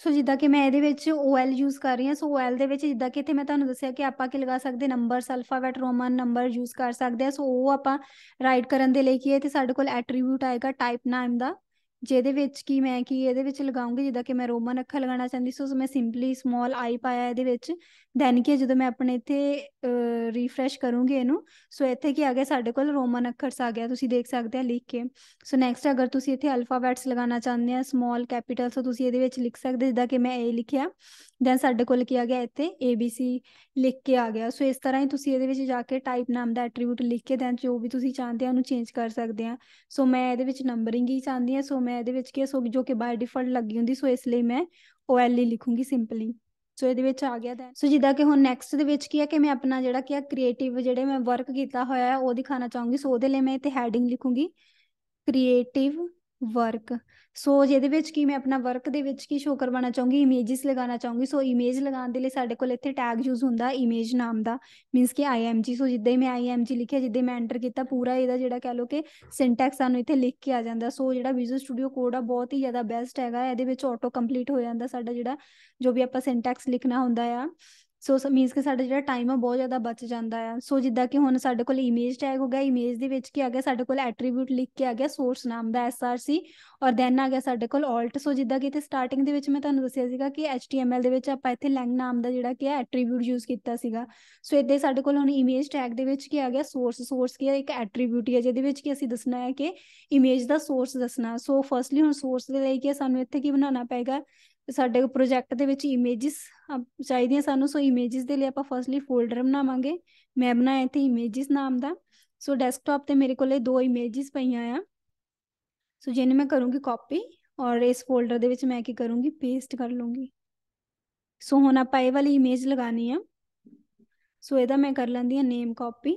S1: ਸੋ ਜਿੱਦਾਂ ਕਿ ਮੈਂ ਇਹਦੇ ਵਿੱਚ OL ਯੂਜ਼ ਕਰ ਰਹੀ ਹਾਂ ਸੋ OL ਦੇ ਵਿੱਚ ਜਿੱਦਾਂ ਕਿ ਇੱਥੇ ਮੈਂ ਤੁਹਾਨੂੰ ਦੱਸਿਆ ਕਿ ਆਪਾਂ ਕੀ ਲਗਾ ਸਕਦੇ numbers alphabet Roman number use ਕਰ ਸਕਦੇ ਆ ਸੋ ਉਹ ਆਪਾਂ ਰਾਈਟ ਕਰਨ ਦੇ ਲਈ ਕੀ ਹੈ ਤੇ ਸਾਡੇ ਕੋਲ ਐਟਰੀਬਿਊਟ ਆਏਗਾ ਟਾਈਪ ਨਾਮ ਦਾ ਜਿਹਦੇ ਵਿੱਚ ਕੀ ਮੈਂ ਕੀ ਇਹਦੇ ਵਿੱਚ ਲਗਾਉਂਗੀ ਜਿੱਦਾਂ ਕਿ ਮੈਂ ਰੋਮਨ ਅੱਖਰ ਲਗਾਉਣਾ ਚਾਹੁੰਦੀ ਉਸ ਮੈਂ ਸਿੰਪਲੀ ਸਮਾਲ ਆਈ ਪਾਇਆ ਇਹਦੇ ਵਿੱਚ ਦੈਨ ਕਿ ਜਦੋਂ ਮੈਂ ਆਪਣੇ ਇੱਥੇ ਰੀਫਰੈਸ਼ ਕਰੂੰਗੀ ਇਹਨੂੰ ਸੋ ਇੱਥੇ ਕੀ ਆ ਗਿਆ ਸਾਡੇ ਕੋਲ ਰੋਮਨ ਅੱਖਰਸ ਆ ਗਿਆ ਤੁਸੀਂ ਦੇਖ ਸਕਦੇ ਆ ਲਿਖ ਕੇ ਸੋ ਨੈਕਸਟ ਅਗਰ ਤੁਸੀਂ ਇੱਥੇ ਅਲਫਾਬੈਟਸ ਲਗਾਉਣਾ ਚਾਹੁੰਦੇ ਆ ਸਮਾਲ ਕੈਪੀਟਲ ਸੋ ਤੁਸੀਂ ਇਹਦੇ ਵਿੱਚ ਲਿਖ ਸਕਦੇ ਜਿੱਦਾਂ ਕਿ ਮੈਂ A ਲਿਖਿਆ ਦੈਨ ਸਾਡੇ ਕੋਲ ਕੀ ਆ ਗਿਆ ਇੱਥੇ ABC ਲਿਖ ਕੇ ਆ ਗਿਆ ਸੋ ਇਸ ਤਰ੍ਹਾਂ ਹੀ ਤੁਸੀਂ ਇਹਦੇ ਵਿੱਚ ਜਾ ਕੇ ਟਾਈਪ ਨਾਮ ਦਾ ਐਟਰੀਬਿਊਟ ਲਿਖ ਕੇ ਦੈਨ ਜੋ ਵੀ ਤੁਸੀਂ ਚਾਹੁੰਦੇ ਆ ਉਹਨੂੰ ਚੇਂਜ ਕਰ ਸਕਦੇ ਆ ਸੋ ਮੈਂ ਇਹਦੇ ਵਿੱਚ ਨੰਬਰਿੰਗ ਹੀ ਚਾਹੁੰਦੀ ਆ ਸੋ ਮੈਂ ਇਹਦੇ ਵਿੱਚ ਕੀ ਸੋ ਜੋ ਕਿ ਬਾਈ ਡਿਫਾਲਟ ਲੱਗੀ ਹੁੰਦੀ ਸੋ ਇਸ ਲਈ ਮੈਂ OL e ਲਿਖੂੰਗੀ ਸਿੰਪਲੀ ਸੋ ਇਹਦੇ ਵਿੱਚ ਆ ਗਿਆ ਦੈਨ ਸੋ ਜਿੱਦਾਂ ਕਿ ਹੁਣ ਨੈਕਸਟ ਦੇ ਵਿੱਚ ਕੀ ਹੈ ਕਿ ਮੈਂ ਆਪਣਾ ਜਿਹੜਾ ਕੀ ਹੈ ਕ੍ਰੀਏਟਿਵ ਜਿਹੜੇ ਮੈਂ ਵਰਕ ਕੀਤਾ ਹੋਇਆ ਹੈ ਉਹ ਦਿਖਾਣਾ ਚਾਹੂੰਗੀ ਸੋ ਉਹਦੇ ਲਈ ਮੈਂ ਇੱਥੇ ਹੈਡਿੰਗ ਲਿਖੂੰਗੀ ਕ੍ਰੀਏਟਿਵ ਵਰਕ ਸੋ ਜਿਹਦੇ ਵਿੱਚ ਕੀ ਮੈਂ ਆਪਣਾ ਵਰਕ ਦੇ ਵਿੱਚ ਕੀ ਸ਼ੋਅ ਕਰਵਾਉਣਾ ਚਾਹੂੰਗੀ ਇਮੇजेस ਲਗਾਉਣਾ ਚਾਹੂੰਗੀ ਸੋ ਇਮੇਜ ਲਗਾਉਣ ਦੇ ਲਈ ਸਾਡੇ ਕੋਲ ਇੱਥੇ ਟੈਗ ਯੂਜ਼ ਹੁੰਦਾ ਇਮੇਜ ਨਾਮ ਦਾ ਮੀਨਸ ਕਿ ਆਈਐਮਜੀ ਸੋ ਜਿੱਦਾਂ ਹੀ ਮੈਂ ਆਈਐਮਜੀ ਲਿਖਿਆ ਜਿੱਦਾਂ ਮੈਂ ਐਂਟਰ ਕੀਤਾ ਪੂਰਾ ਇਹਦਾ ਜਿਹੜਾ ਕਹਿ ਲੋ ਕਿ ਸਿੰਟੈਕਸ ਸਾਨੂੰ ਇੱਥੇ ਲਿਖ ਕੇ ਆ ਜਾਂਦਾ ਸੋ ਜਿਹੜਾ ਵਿਜ਼ੂਅਲ ਸਟੂਡੀਓ ਕੋਡ ਆ ਬਹੁਤ ਹੀ ਜ਼ਿਆਦਾ ਬੈਸਟ ਹੈਗਾ ਇਹਦੇ ਵਿੱਚ ਆਟੋ ਕੰਪਲੀਟ ਹੋ ਜਾਂਦਾ ਸਾਡਾ ਜਿਹੜਾ ਜੋ ਵੀ ਆਪਾਂ ਸਿੰਟੈਕਸ ਲਿਖਣਾ ਹੁੰਦਾ ਆ ਸੋ ਮੀਨਸ ਕਿ ਸਾਡਾ ਜਿਹੜਾ ਟਾਈਮ ਆ ਬਹੁਤ ਜ਼ਿਆਦਾ ਬਚ ਜਾਂਦਾ ਆ ਸੋ ਜਿੱਦਾਂ ਕਿ ਹੁਣ ਸਾਡੇ ਕੋਲ ਇਮੇਜ ਟੈਗ ਹੋ ਗਿਆ ਇਮੇਜ ਦੇ ਵਿੱਚ ਕੀ ਆ ਗਿਆ ਸਾਡੇ ਕੋਲ ਐਟਰੀਬਿਊਟ ਲਿਖ ਕੇ ਆ ਗਿਆ ਸੋਰਸ ਨਾਮ ਦਾ ਸੀ ਔਰ ਦੈਨ ਆ ਗਿਆ ਸਾਡੇ ਕੋਲ ਆਲਟ ਸੋ ਜਿੱਦਾਂ ਕਿ ਇੱਥੇ ਸਟਾਰਟਿੰਗ ਦੇ ਵਿੱਚ ਮੈਂ ਤੁਹਾਨੂੰ ਦੱਸਿਆ ਸੀਗਾ ਕਿ html ਦੇ ਵਿੱਚ ਆਪਾਂ ਇੱਥੇ ਲੈਂਗ ਨਾਮ ਦਾ ਜਿਹੜਾ ਕੀ ਆ ਐਟਰੀਬਿਊਟ ਯੂਜ਼ ਕੀਤਾ ਸੀਗਾ ਸੋ ਇਦਾਂ ਸਾਡੇ ਕੋਲ ਹੁਣ ਇਮੇਜ ਟੈਗ ਦੇ ਵਿੱਚ ਕੀ ਆ ਗਿਆ ਸੋਰਸ ਸੋਰਸ ਕੀ ਹੈ ਇੱਕ ਐਟਰੀਬਿਊਟ ਹੈ ਜਿਹਦੇ ਵਿੱਚ ਕੀ ਅਸੀਂ ਦੱਸਣਾ ਹੈ ਕਿ ਇਮੇਜ ਦਾ ਸੋਰਸ ਦੱਸਣਾ ਸੋ ਫਰਸਟਲੀ ਹੁਣ ਸੋਰਸ ਦੇ ਲਈ ਕੀ ਸਾਨੂੰ ਇੱਥੇ ਕੀ ਬਣਾਉਣਾ ਪਏਗਾ ਸਾਡੇ ਪ੍ਰੋਜੈਕਟ ਦੇ ਵਿੱਚ ਇਮੇजेस ਚਾਹੀਦੀਆਂ ਸਾਨੂੰ ਸੋ ਇਮੇजेस ਦੇ ਲਈ ਆਪਾਂ ਫਰਸਟਲੀ ਫੋਲਡਰ ਬਣਾਵਾਂਗੇ ਮੈਂ ਬਣਾਇਆ ਇੱਥੇ ਇਮੇजेस ਨਾਮ ਦਾ ਸੋ ਡੈਸਕਟਾਪ ਤੇ ਮੇਰੇ ਕੋਲੇ ਦੋ ਇਮੇजेस ਪਈਆਂ ਆ ਸੋ ਜਿਹਨੂੰ ਮੈਂ ਕਰੂੰਗੀ ਕਾਪੀ ਔਰ ਇਸ ਫੋਲਡਰ ਦੇ ਵਿੱਚ ਮੈਂ ਕੀ ਕਰੂੰਗੀ ਪੇਸਟ ਕਰ ਲੂੰਗੀ ਸੋ ਹੁਣ ਆਪਾਂ ਇਹ ਵਾਲੀ ਇਮੇਜ ਲਗਾਣੀ ਆ ਸੋ ਇਹਦਾ ਮੈਂ ਕਰ ਲੈਂਦੀ ਆ ਨੇਮ ਕਾਪੀ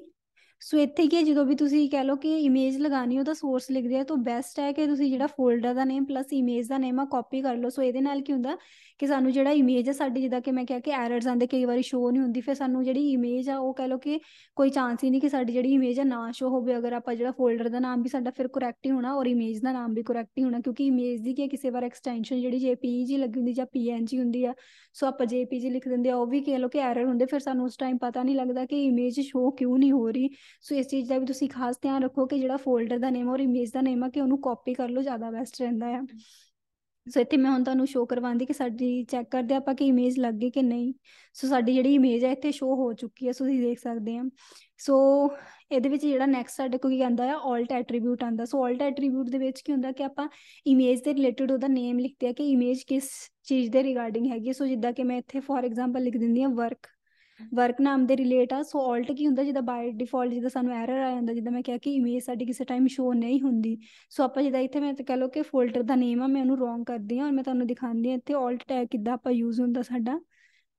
S1: ਸੋ ਇੱਥੇ ਕੀ ਜਦੋਂ ਵੀ ਤੁਸੀਂ ਕਹਿ ਲਓ ਕਿ ਇਮੇਜ ਲਗਾਣੀ ਹੋ ਤਾਂ ਸੋਰਸ ਲਿਖ ਦਿਆ ਤਾਂ ਬੈਸਟ ਹੈ ਕਿ ਤੁਸੀਂ ਜਿਹੜਾ ਫੋਲਡਰ ਦਾ ਨੇਮ ਪਲੱਸ ਇਮੇਜ ਦਾ ਨੇਮ ਆ ਕਾਪੀ ਕਰ ਲਓ ਸੋ ਇਹਦੇ ਨਾਲ ਕੀ ਹੁੰਦਾ ਕਿ ਸਾਨੂੰ ਜਿਹੜਾ ਇਮੇਜ ਹੈ ਸਾਡੀ ਜਿੱਦਾਂ ਕਿ ਮੈਂ ਕਿਹਾ ਕਿ ਐਰਰਸ ਆਂਦੇ ਕਈ ਵਾਰੀ ਸ਼ੋ ਨਹੀਂ ਹੁੰਦੀ ਫਿਰ ਸਾਨੂੰ ਜਿਹੜੀ ਇਮੇਜ ਆ ਉਹ ਕਹਿ ਲਓ ਕਿ ਕੋਈ ਚਾਂਸ ਹੀ ਨਹੀਂ ਕਿ ਸਾਡੀ ਜਿਹੜੀ ਇਮੇਜ ਆ ਨਾ ਸ਼ੋ ਹੋਵੇ ਅਗਰ ਆਪਾਂ ਜਿਹੜਾ ਫੋਲਡਰ ਦਾ ਨਾਮ ਵੀ ਸਾਡਾ ਫਿਰ ਕਰੈਕਟ ਹੀ ਹੋਣਾ ਔਰ ਇਮੇਜ ਦਾ ਨਾਮ ਵੀ ਕਰੈਕਟ ਹੀ ਹੋਣਾ ਕਿਉਂਕਿ ਇਮੇਜ ਦੀ ਕੀ ਕਿਸੇ ਵਾਰ ਐਕਸਟੈਂਸ਼ਨ ਜਿਹੜੀ ਜੇ ਪੀਜੀ ਲੱਗੀ ਹੁੰਦੀ ਜਾਂ ਪੀਐਨਜੀ ਹੁੰਦੀ ਆ ਸੋ ਆਪਾਂ ਜੇਪੀਜੀ ਲਿਖ ਦਿੰਦੇ ਆ ਉਹ ਵੀ ਕਹਿ ਲੋ ਕਿ ਐਰਰ ਹੁੰਦੇ ਫਿਰ ਸਾਨੂੰ ਉਸ ਟਾਈਮ ਪਤਾ ਨਹੀਂ ਲੱਗਦਾ ਕਿ ਇਮੇਜ ਸ਼ੋ ਕਿਉਂ ਨਹੀਂ ਹੋ ਰਹੀ ਸੋ ਇਸ ਚੀਜ਼ ਦਾ ਵੀ ਤੁਸੀਂ ਖਾਸ ਧਿਆਨ ਰੱਖੋ ਕਿ ਜਿਹੜਾ ਫੋਲਡਰ ਦਾ ਨੇਮ ਔਰ ਇਮੇਜ ਦਾ ਨੇਮ ਆ ਕਿ ਉਹਨੂੰ ਕਾਪੀ ਕਰ ਲਓ ਜ਼ਿਆਦਾ ਬੈਸਟ ਰਹਿੰਦਾ ਆ ਸੋ ਇੱਥੇ ਮੈਂ ਹੁਣ ਤੁਹਾਨੂੰ ਸ਼ੋ ਕਰਵਾਉਂਦੀ ਕਿ ਸਾਡੀ ਚੈੱਕ ਕਰਦੇ ਆਪਾਂ ਕਿ ਇਮੇਜ ਲੱਗ ਗਈ ਕਿ ਨਹੀਂ ਸੋ ਸਾਡੀ ਜਿਹੜੀ ਇਮੇਜ ਹੈ ਇੱਥੇ ਸ਼ੋ ਹੋ ਚੁੱਕੀ ਹੈ ਸੋ ਤੁਸੀਂ ਦੇਖ ਸਕਦੇ ਆ ਸੋ ਇਹਦੇ ਵਿੱਚ ਜਿਹੜਾ ਨੈਕਸਟ ਸਾਡੇ ਕੋਈ ਕਹਿੰਦਾ ਆ ਆਲਟ ਐਟਰੀਬਿਊਟ ਆਂਦਾ ਸੋ ਆਲਟ ਐਟਰੀਬਿਊਟ ਦੇ ਵਿੱਚ ਕੀ ਹੁੰਦਾ ਕਿ ਆਪਾਂ ਇਮੇਜ ਦੇ ਰਿਲੇਟਡ ਉਹਦਾ ਨੇਮ ਲਿਖਦੇ ਆ ਕਿ ਇਮੇਜ ਕਿਸ ਚੀਜ਼ ਦੇ ਰਿਗਾਰਡਿੰਗ ਹੈਗੀ ਸੋ ਜਿੱਦਾਂ ਕਿ ਮੈਂ ਇੱਥੇ ਫੋਰ ਐਗਜ਼ਾਮਪਲ ਲਿਖ ਦਿੰਦੀ ਆ ਵਰਕ ਵਰਕ ਨਾਮ ਦੇ ਰਿਲੇਟ ਆ ਸੋ ਆਲਟ ਕੀ ਹੁੰਦਾ ਜਿਹਦਾ ਬਾਈ ਡਿਫਾਲਟ ਜਿਹਦਾ ਸਾਨੂੰ ਐਰਰ ਆ ਜਾਂਦਾ ਜਿੱਦਾਂ ਮੈਂ ਕਿਹਾ ਕਿ ਇਮੇਜ ਸਾਡੀ ਕਿਸੇ ਟਾਈਮ ਸ਼ੋ ਨਹੀਂ ਹੁੰਦੀ ਸੋ ਆਪਾਂ ਜਿਹਦਾ ਇੱਥੇ ਮੈਂ ਕਹ ਲੋ ਕਿ ਫੋਲਡਰ ਦਾ ਨੇਮ ਆ ਮੈਂ ਉਹਨੂੰ ਰੋਂਗ ਕਰਦੀ ਆ ਔਰ ਮੈਂ ਤੁਹਾਨੂੰ ਦਿਖਾਉਂਦੀ ਆ ਇੱਥੇ ਆਲਟ ਟੈਗ ਕਿੱਦਾਂ ਆਪਾਂ ਯੂਜ਼ ਹੁੰਦਾ ਸਾਡਾ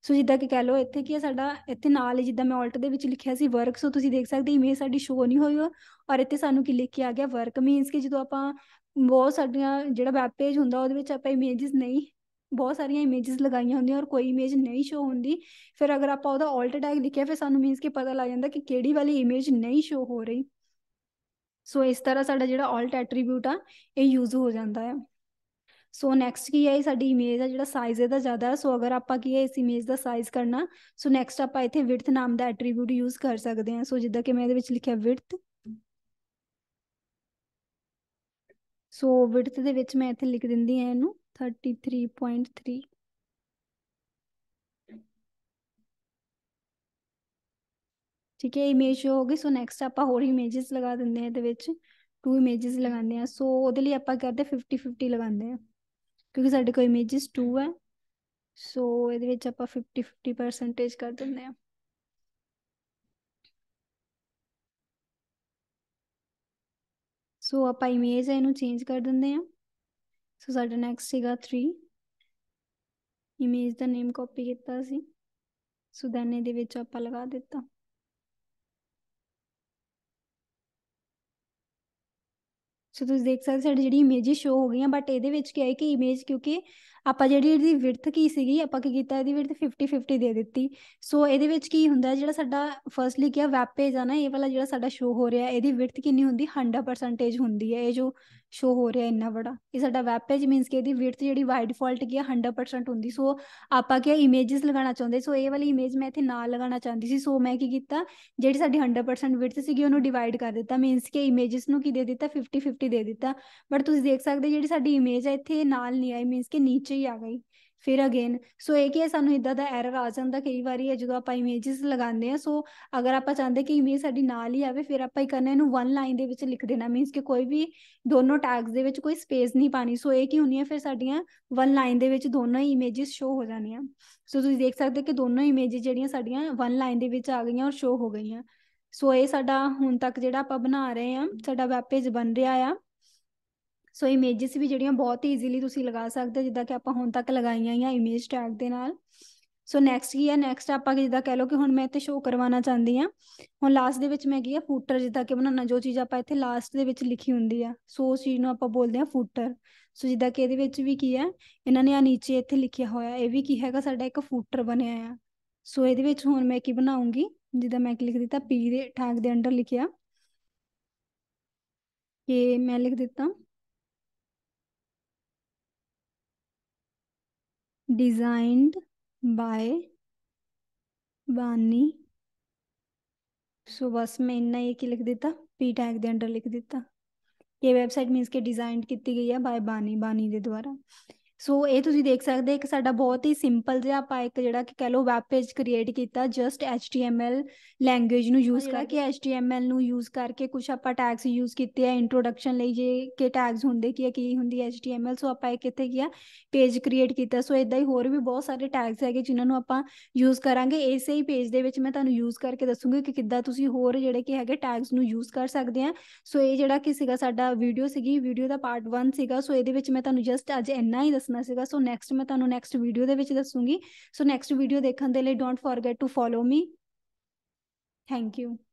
S1: ਸੋ ਜਿੱਦਾਂ ਕਿ ਕਹ ਲੋ ਇੱਥੇ ਕੀ ਹੈ ਸਾਡਾ ਇੱਥੇ ਨਾਲ ਹੀ ਜਿੱਦਾਂ ਮੈਂ ਆਲਟ ਦੇ ਵਿੱਚ ਲਿਖਿਆ ਸੀ ਵਰਕ ਸੋ ਤੁਸੀਂ ਦੇਖ ਸਕਦੇ ਇਮੇਜ ਸਾਡੀ ਸ਼ੋ ਨਹੀਂ ਹੋਈ ਔਰ ਇੱਥੇ ਸਾਨੂੰ ਕੀ ਲਿਖ ਕੇ ਆ ਗਿਆ ਵਰਕ ਮੀਨਸ ਕਿ ਜਦੋਂ ਆਪਾਂ ਬਹੁਤ ਸਾਡੀਆਂ ਜਿਹੜਾ ਵੈਬ ਪੇਜ ਹੁੰਦਾ ਉਹਦੇ ਵਿੱਚ ਆਪਾਂ ਇਮੇजेस ਨਹੀਂ ਬਹੁਤ ਸਾਰੀਆਂ ਇਮੇजेस ਲਗਾਈਆਂ ਹੁੰਦੀਆਂ ਔਰ ਕੋਈ ਇਮੇਜ ਨਹੀਂ ਸ਼ੋ ਹੁੰਦੀ ਫਿਰ ਅਗਰ ਆਪਾਂ ਉਹਦਾ ਆਲਟ ਟੈਗ ਲਿਖਿਆ ਫਿਰ ਸਾਨੂੰ ਮੀਨਸ ਕਿ ਪਤਾ ਲੱਗ ਜਾਂਦਾ ਕਿ ਕਿਹੜੀ ਵਾਲੀ ਇਮੇਜ ਨਹੀਂ ਸ਼ੋ ਹੋ ਰਹੀ ਸੋ ਇਸ ਤਰ੍ਹਾਂ ਸਾਡਾ ਜਿਹੜਾ ਆਲਟ ਐਟਰੀਬਿਊਟ ਆ ਇਹ ਯੂਜ਼ ਹੋ ਜਾਂਦਾ ਹੈ ਸੋ ਨੈਕਸਟ ਕੀ ਹੈ ਸਾਡੀ ਇਮੇਜ ਆ ਜਿਹੜਾ ਸਾਈਜ਼ ਇਹਦਾ ਜ਼ਿਆਦਾ ਹੈ ਸੋ ਅਗਰ ਆਪਾਂ ਕੀ ਹੈ ਇਸ ਇਮੇਜ ਦਾ ਸਾਈਜ਼ ਕਰਨਾ ਸੋ ਨੈਕਸਟ ਆਪਾਂ ਇੱਥੇ ਵਿਡਥ ਨਾਮ ਦਾ ਐਟਰੀਬਿਊਟ ਯੂਜ਼ ਕਰ ਸਕਦੇ ਹਾਂ ਸੋ ਜਿੱਦਾਂ ਕਿ ਮੈਂ ਇਹਦੇ ਵਿੱਚ ਲਿਖਿਆ ਵਿਡਥ ਸੋ ਵਿਡਥ ਦੇ ਵਿੱਚ ਮੈਂ ਇੱਥੇ ਲਿਖ ਦਿੰਦੀ ਹਾਂ ਇਹਨੂੰ 33.3 ਠੀਕ ਹੈ ਇਮੇਜ ਸ਼ੋ ਹੋ ਗਈ ਸੋ ਨੈਕਸਟ ਆਪਾਂ ਹੋਰ ਇਮੇजेस ਲਗਾ ਦਿੰਦੇ ਆ ਇਹਦੇ ਵਿੱਚ ਟੂ ਇਮੇजेस ਲਗਾਉਂਦੇ ਆ ਸੋ ਉਹਦੇ ਲਈ ਆਪਾਂ ਕਰਦੇ 50 50 ਲਗਾਉਂਦੇ ਆ ਕਿਉਂਕਿ ਸਾਡੇ ਕੋਲ ਇਮੇजेस ਟੂ ਹੈ ਸੋ ਇਹਦੇ ਵਿੱਚ ਆਪਾਂ 50 50% ਪਰਸੈਂਟੇਜ ਕਰ ਦਿੰਦੇ ਆ ਸੋ ਆਪਾਂ ਇਮੇਜ ਇਹਨੂੰ ਚੇਂਜ ਕਰ ਦਿੰਦੇ ਆ ਸੋ ਸਾਡਾ ਨੈਕਸਟ ਸੀਗਾ 3 ਇਮੇਜ ਦਾ ਨੇਮ ਕਾਪੀ ਕੀਤਾ ਸੀ ਸੋ ਦੈਨ ਦੇ ਵਿੱਚ ਆਪਾਂ ਲਗਾ ਦਿੱਤਾ ਸੋ ਤੁਸੀਂ ਦੇਖ ਸਕਦੇ ਸਾਡੀ ਜਿਹੜੀ ਇਮੇਜ ਸ਼ੋ ਹੋ ਗਈਆਂ ਬਟ ਇਹਦੇ ਵਿੱਚ ਕੀ ਹੈ ਕਿ ਇਮੇਜ ਕਿਉਂਕਿ ਆਪਾਂ ਜਿਹੜੀ ਇਹਦੀ ਵਿਰਥ ਕੀ ਸੀਗੀ ਆਪਾਂ ਕੀ ਕੀਤਾ ਇਹਦੀ ਵਿਰਥ 50 50 ਦੇ ਦਿੱਤੀ ਸੋ ਇਹਦੇ ਵਿੱਚ ਕੀ ਹੁੰਦਾ ਜਿਹੜਾ ਸਾਡਾ ਫਰਸਟਲੀ ਕਿਹਾ ਵੈਬ ਪੇਜ ਆ ਨਾ ਇਹ ਵਾਲਾ ਜਿਹੜਾ ਸਾਡਾ ਸ਼ੋ ਹੋ ਰਿਹਾ ਇਹਦੀ ਵਿਰਥ ਕਿੰਨੀ ਹੁੰਦੀ 100% ਹੁੰਦੀ ਹੈ ਇਹ ਜੋ ਸ਼ੋ ਹੋ ਰਿਹਾ ਇੰਨਾ ਬੜਾ ਇਹ ਸਾਡਾ ਵੈਬ ਪੇਜ ਮੀਨਸ ਕਿ ਇਹਦੀ ਵਿਰਥ ਜਿਹੜੀ ਬਾਈ ਡਿਫਾਲਟ ਕੀ ਹੈ 100% ਹੁੰਦੀ ਸੋ ਆਪਾਂ ਕਿਹਾ ਇਮੇजेस ਲਗਾਉਣਾ ਚਾਹੁੰਦੇ ਸੋ ਇਹ ਵਾਲੀ ਇਮੇਜ ਮੈਂ ਇੱਥੇ ਨਾਲ ਲਗਾਉਣਾ ਚਾਹੁੰਦੀ ਸੀ ਸੋ ਮੈਂ ਕੀ ਕੀਤਾ ਜਿਹੜੀ ਸਾਡੀ 100% ਵਿਰਥ ਸੀਗੀ ਉਹਨੂੰ ਡਿਵਾਈਡ ਕਰ ਦਿੱਤਾ ਮੀਨਸ ਕਿ ਇਮੇजेस ਨੂੰ ਕੀ ਦੇ ਦਿੱਤਾ 50 50 ਦੇ ਦਿੱਤਾ ਬਟ ਤੁਸੀਂ ਦੇਖ ਸਕਦੇ ਜਿਹੜੀ ਸਾਡੀ ਇਮੇਜ ਹੈ ਇੱਥੇ ਨਾਲ ਨਹੀਂ ਆਈ ਮੀਨਸ ਕਿ ਨੀਚ ਹੀ ਆ ਗਈ ਫਿਰ ਅਗੇਨ ਸੋ ਇਹ ਕਿ ਸਾਨੂੰ ਇਦਾਂ ਦਾ ਐਰਰ ਆ ਜਾਂਦਾ ਕਈ ਵਾਰੀ ਹੈ ਜਦੋਂ ਆਪਾਂ ਇਮੇजेस ਲਗਾਉਂਦੇ ਆ ਸੋ ਅਗਰ ਆਪਾਂ ਚਾਹੁੰਦੇ ਕਿ ਇਮੇਜ ਸਾਡੀ ਨਾਲ ਹੀ ਆਵੇ ਫਿਰ ਆਪਾਂ ਹੀ ਕਰਨਾ ਇਹਨੂੰ ਵਨ ਲਾਈਨ ਦੇ ਵਿੱਚ ਲਿਖ ਦੇਣਾ ਮੀਨਸ ਕਿ ਕੋਈ ਵੀ ਦੋਨੋਂ ਟੈਗਸ ਦੇ ਵਿੱਚ ਕੋਈ ਸਪੇਸ ਨਹੀਂ ਪਾਣੀ ਸੋ ਇਹ ਕੀ ਹੁੰਦੀ ਹੈ ਫਿਰ ਸਾਡੀਆਂ ਵਨ ਲਾਈਨ ਦੇ ਵਿੱਚ ਦੋਨੋਂ ਹੀ ਇਮੇजेस ਸ਼ੋ ਹੋ ਜਾਣੀਆਂ ਸੋ ਤੁਸੀਂ ਦੇਖ ਸਕਦੇ ਕਿ ਦੋਨੋਂ ਇਮੇजेस ਜਿਹੜੀਆਂ ਸਾਡੀਆਂ ਵਨ ਲਾਈਨ ਦੇ ਵਿੱਚ ਆ ਗਈਆਂ ਔਰ ਸ਼ੋ ਹੋ ਗਈਆਂ ਸੋ ਇਹ ਸਾਡਾ ਹੁਣ ਤੱਕ ਜਿਹੜਾ ਆਪਾਂ ਬਣਾ ਰਹੇ ਆ ਸਾਡਾ ਵੈਬ ਪੇਜ ਬਣ ਰਿਹਾ ਆ ਸੋ ਇਮੇजेस ਵੀ ਜਿਹੜੀਆਂ ਬਹੁਤ ਈਜ਼ੀਲੀ ਤੁਸੀਂ ਲਗਾ ਸਕਦੇ ਜਿੱਦਾਂ ਕਿ ਆਪਾਂ ਹੁਣ ਤੱਕ ਲਗਾਈਆਂ ਜਾਂ ਇਮੇਜ ਟੈਗ ਦੇ ਨਾਲ ਸੋ ਨੈਕਸਟ ਕੀ ਹੈ ਨੈਕਸਟ ਆਪਾਂ ਜਿੱਦਾਂ ਕਹਿ ਲਓ ਕਿ ਹੁਣ ਮੈਂ ਇੱਥੇ ਸ਼ੋ ਕਰਵਾਉਣਾ ਚਾਹੁੰਦੀ ਆ ਹੁਣ ਲਾਸਟ ਦੇ ਵਿੱਚ ਮੈਂ ਕੀ ਹੈ ਫੂਟਰ ਜਿੱਦਾਂ ਕਿ ਬਣਾਉਣਾ ਜੋ ਚੀਜ਼ ਆਪਾਂ ਇੱਥੇ ਲਾਸਟ ਦੇ ਵਿੱਚ ਲਿਖੀ ਹੁੰਦੀ ਆ ਸੋ ਉਸ ਚੀਜ਼ ਨੂੰ ਆਪਾਂ ਬੋਲਦੇ ਆ ਫੂਟਰ ਸੋ ਜਿੱਦਾਂ ਕਿ ਇਹਦੇ ਵਿੱਚ ਵੀ ਕੀ ਹੈ ਇਹਨਾਂ ਨੇ ਆ ਨੀਚੇ ਇੱਥੇ ਲਿਖਿਆ ਹੋਇਆ ਇਹ ਵੀ ਕੀ ਹੈਗਾ ਸਾਡਾ ਇੱਕ ਫੂਟਰ ਬਣਿਆ ਆ ਸੋ ਇਹਦੇ ਵਿੱਚ ਹੁਣ ਮੈਂ ਕੀ ਬਣਾਉਂਗੀ ਜਿੱਦਾਂ ਮੈਂ ਲਿਖ ਦਿੱਤਾ ਪੀ ਦੇ ਟੈਗ ਦੇ ਅੰਡਰ ਲਿਖਿਆ ਕਿ ਮੈਂ ਲਿਖ ਦਿੱਤਾ designed by बानी सो so, बस मैं इन्ना ये की लिख देता पी टैग दे अंडर लिख देता ये वेबसाइट मीन्स के डिजाइन की गई है बाय बानी बानी के द्वारा ਸੋ ਇਹ ਤੁਸੀਂ ਦੇਖ ਸਕਦੇ ਇੱਕ ਸਾਡਾ ਬਹੁਤ ਹੀ ਸਿੰਪਲ ਜਿਹਾ ਆਪਾਂ ਇੱਕ ਜਿਹੜਾ ਕਿ ਕਹਿ ਲੋ ਵੈਬ ਪੇਜ ਕ੍ਰੀਏਟ ਕੀਤਾ ਜਸਟ HTML ਲੈਂਗੁਏਜ ਨੂੰ ਯੂਜ਼ ਕਰਕੇ HTML ਨੂੰ ਯੂਜ਼ ਕਰਕੇ ਕੁਝ ਆਪਾਂ ਟੈਗਸ ਯੂਜ਼ ਕੀਤੇ ਆ ਇੰਟਰੋਡਕਸ਼ਨ ਲਈ ਜੇ ਕਿ ਟੈਗਸ ਹੁੰਦੇ ਕੀ ਆ ਕੀ ਹੁੰਦੀ HTML ਸੋ ਆਪਾਂ ਇਹ ਕਿੱਥੇ ਗਿਆ ਪੇਜ ਕ੍ਰੀਏਟ ਕੀਤਾ ਸੋ ਇਦਾਂ ਹੀ ਹੋਰ ਵੀ ਬਹੁਤ ਸਾਰੇ ਟੈਗਸ ਹੈਗੇ ਜਿਨ੍ਹਾਂ ਨੂੰ ਆਪਾਂ ਯੂਜ਼ ਕਰਾਂਗੇ ਇਸੇ ਹੀ ਪੇਜ ਦੇ ਵਿੱਚ ਮੈਂ ਤੁਹਾਨੂੰ ਯੂਜ਼ ਕਰਕੇ ਦੱਸੂਗੀ ਕਿ ਕਿੱਦਾਂ ਤੁਸੀਂ ਹੋਰ ਜਿਹੜੇ ਕਿ ਹੈਗੇ ਟੈਗਸ ਨੂੰ ਯੂਜ਼ ਕਰ ਸਕਦੇ ਆ ਸੋ ਇਹ ਜਿਹੜਾ ਕਿ ਸੀਗਾ ਸਾਡਾ ਵੀਡੀਓ ਸੀਗੀ ਵੀਡੀਓ ਦਾ ਪਾਰਟ 1 ਸੀਗਾ ਸੋ ਇਹਦੇ ਵਿੱਚ ਮੈਂ ਤੁਹਾਨੂੰ ਜਸਟ ਅੱਜ ਇੰਨਾ ਹੀ ਦੱਸ ਦੱਸਣਾ ਸੀਗਾ ਸੋ ਨੈਕਸਟ ਮੈਂ ਤੁਹਾਨੂੰ ਨੈਕਸਟ ਵੀਡੀਓ ਦੇ ਵਿੱਚ ਦੱਸੂਗੀ ਸੋ ਨੈਕਸਟ ਵੀਡੀਓ ਦੇਖਣ ਦੇ ਲਈ don't forget to follow me thank you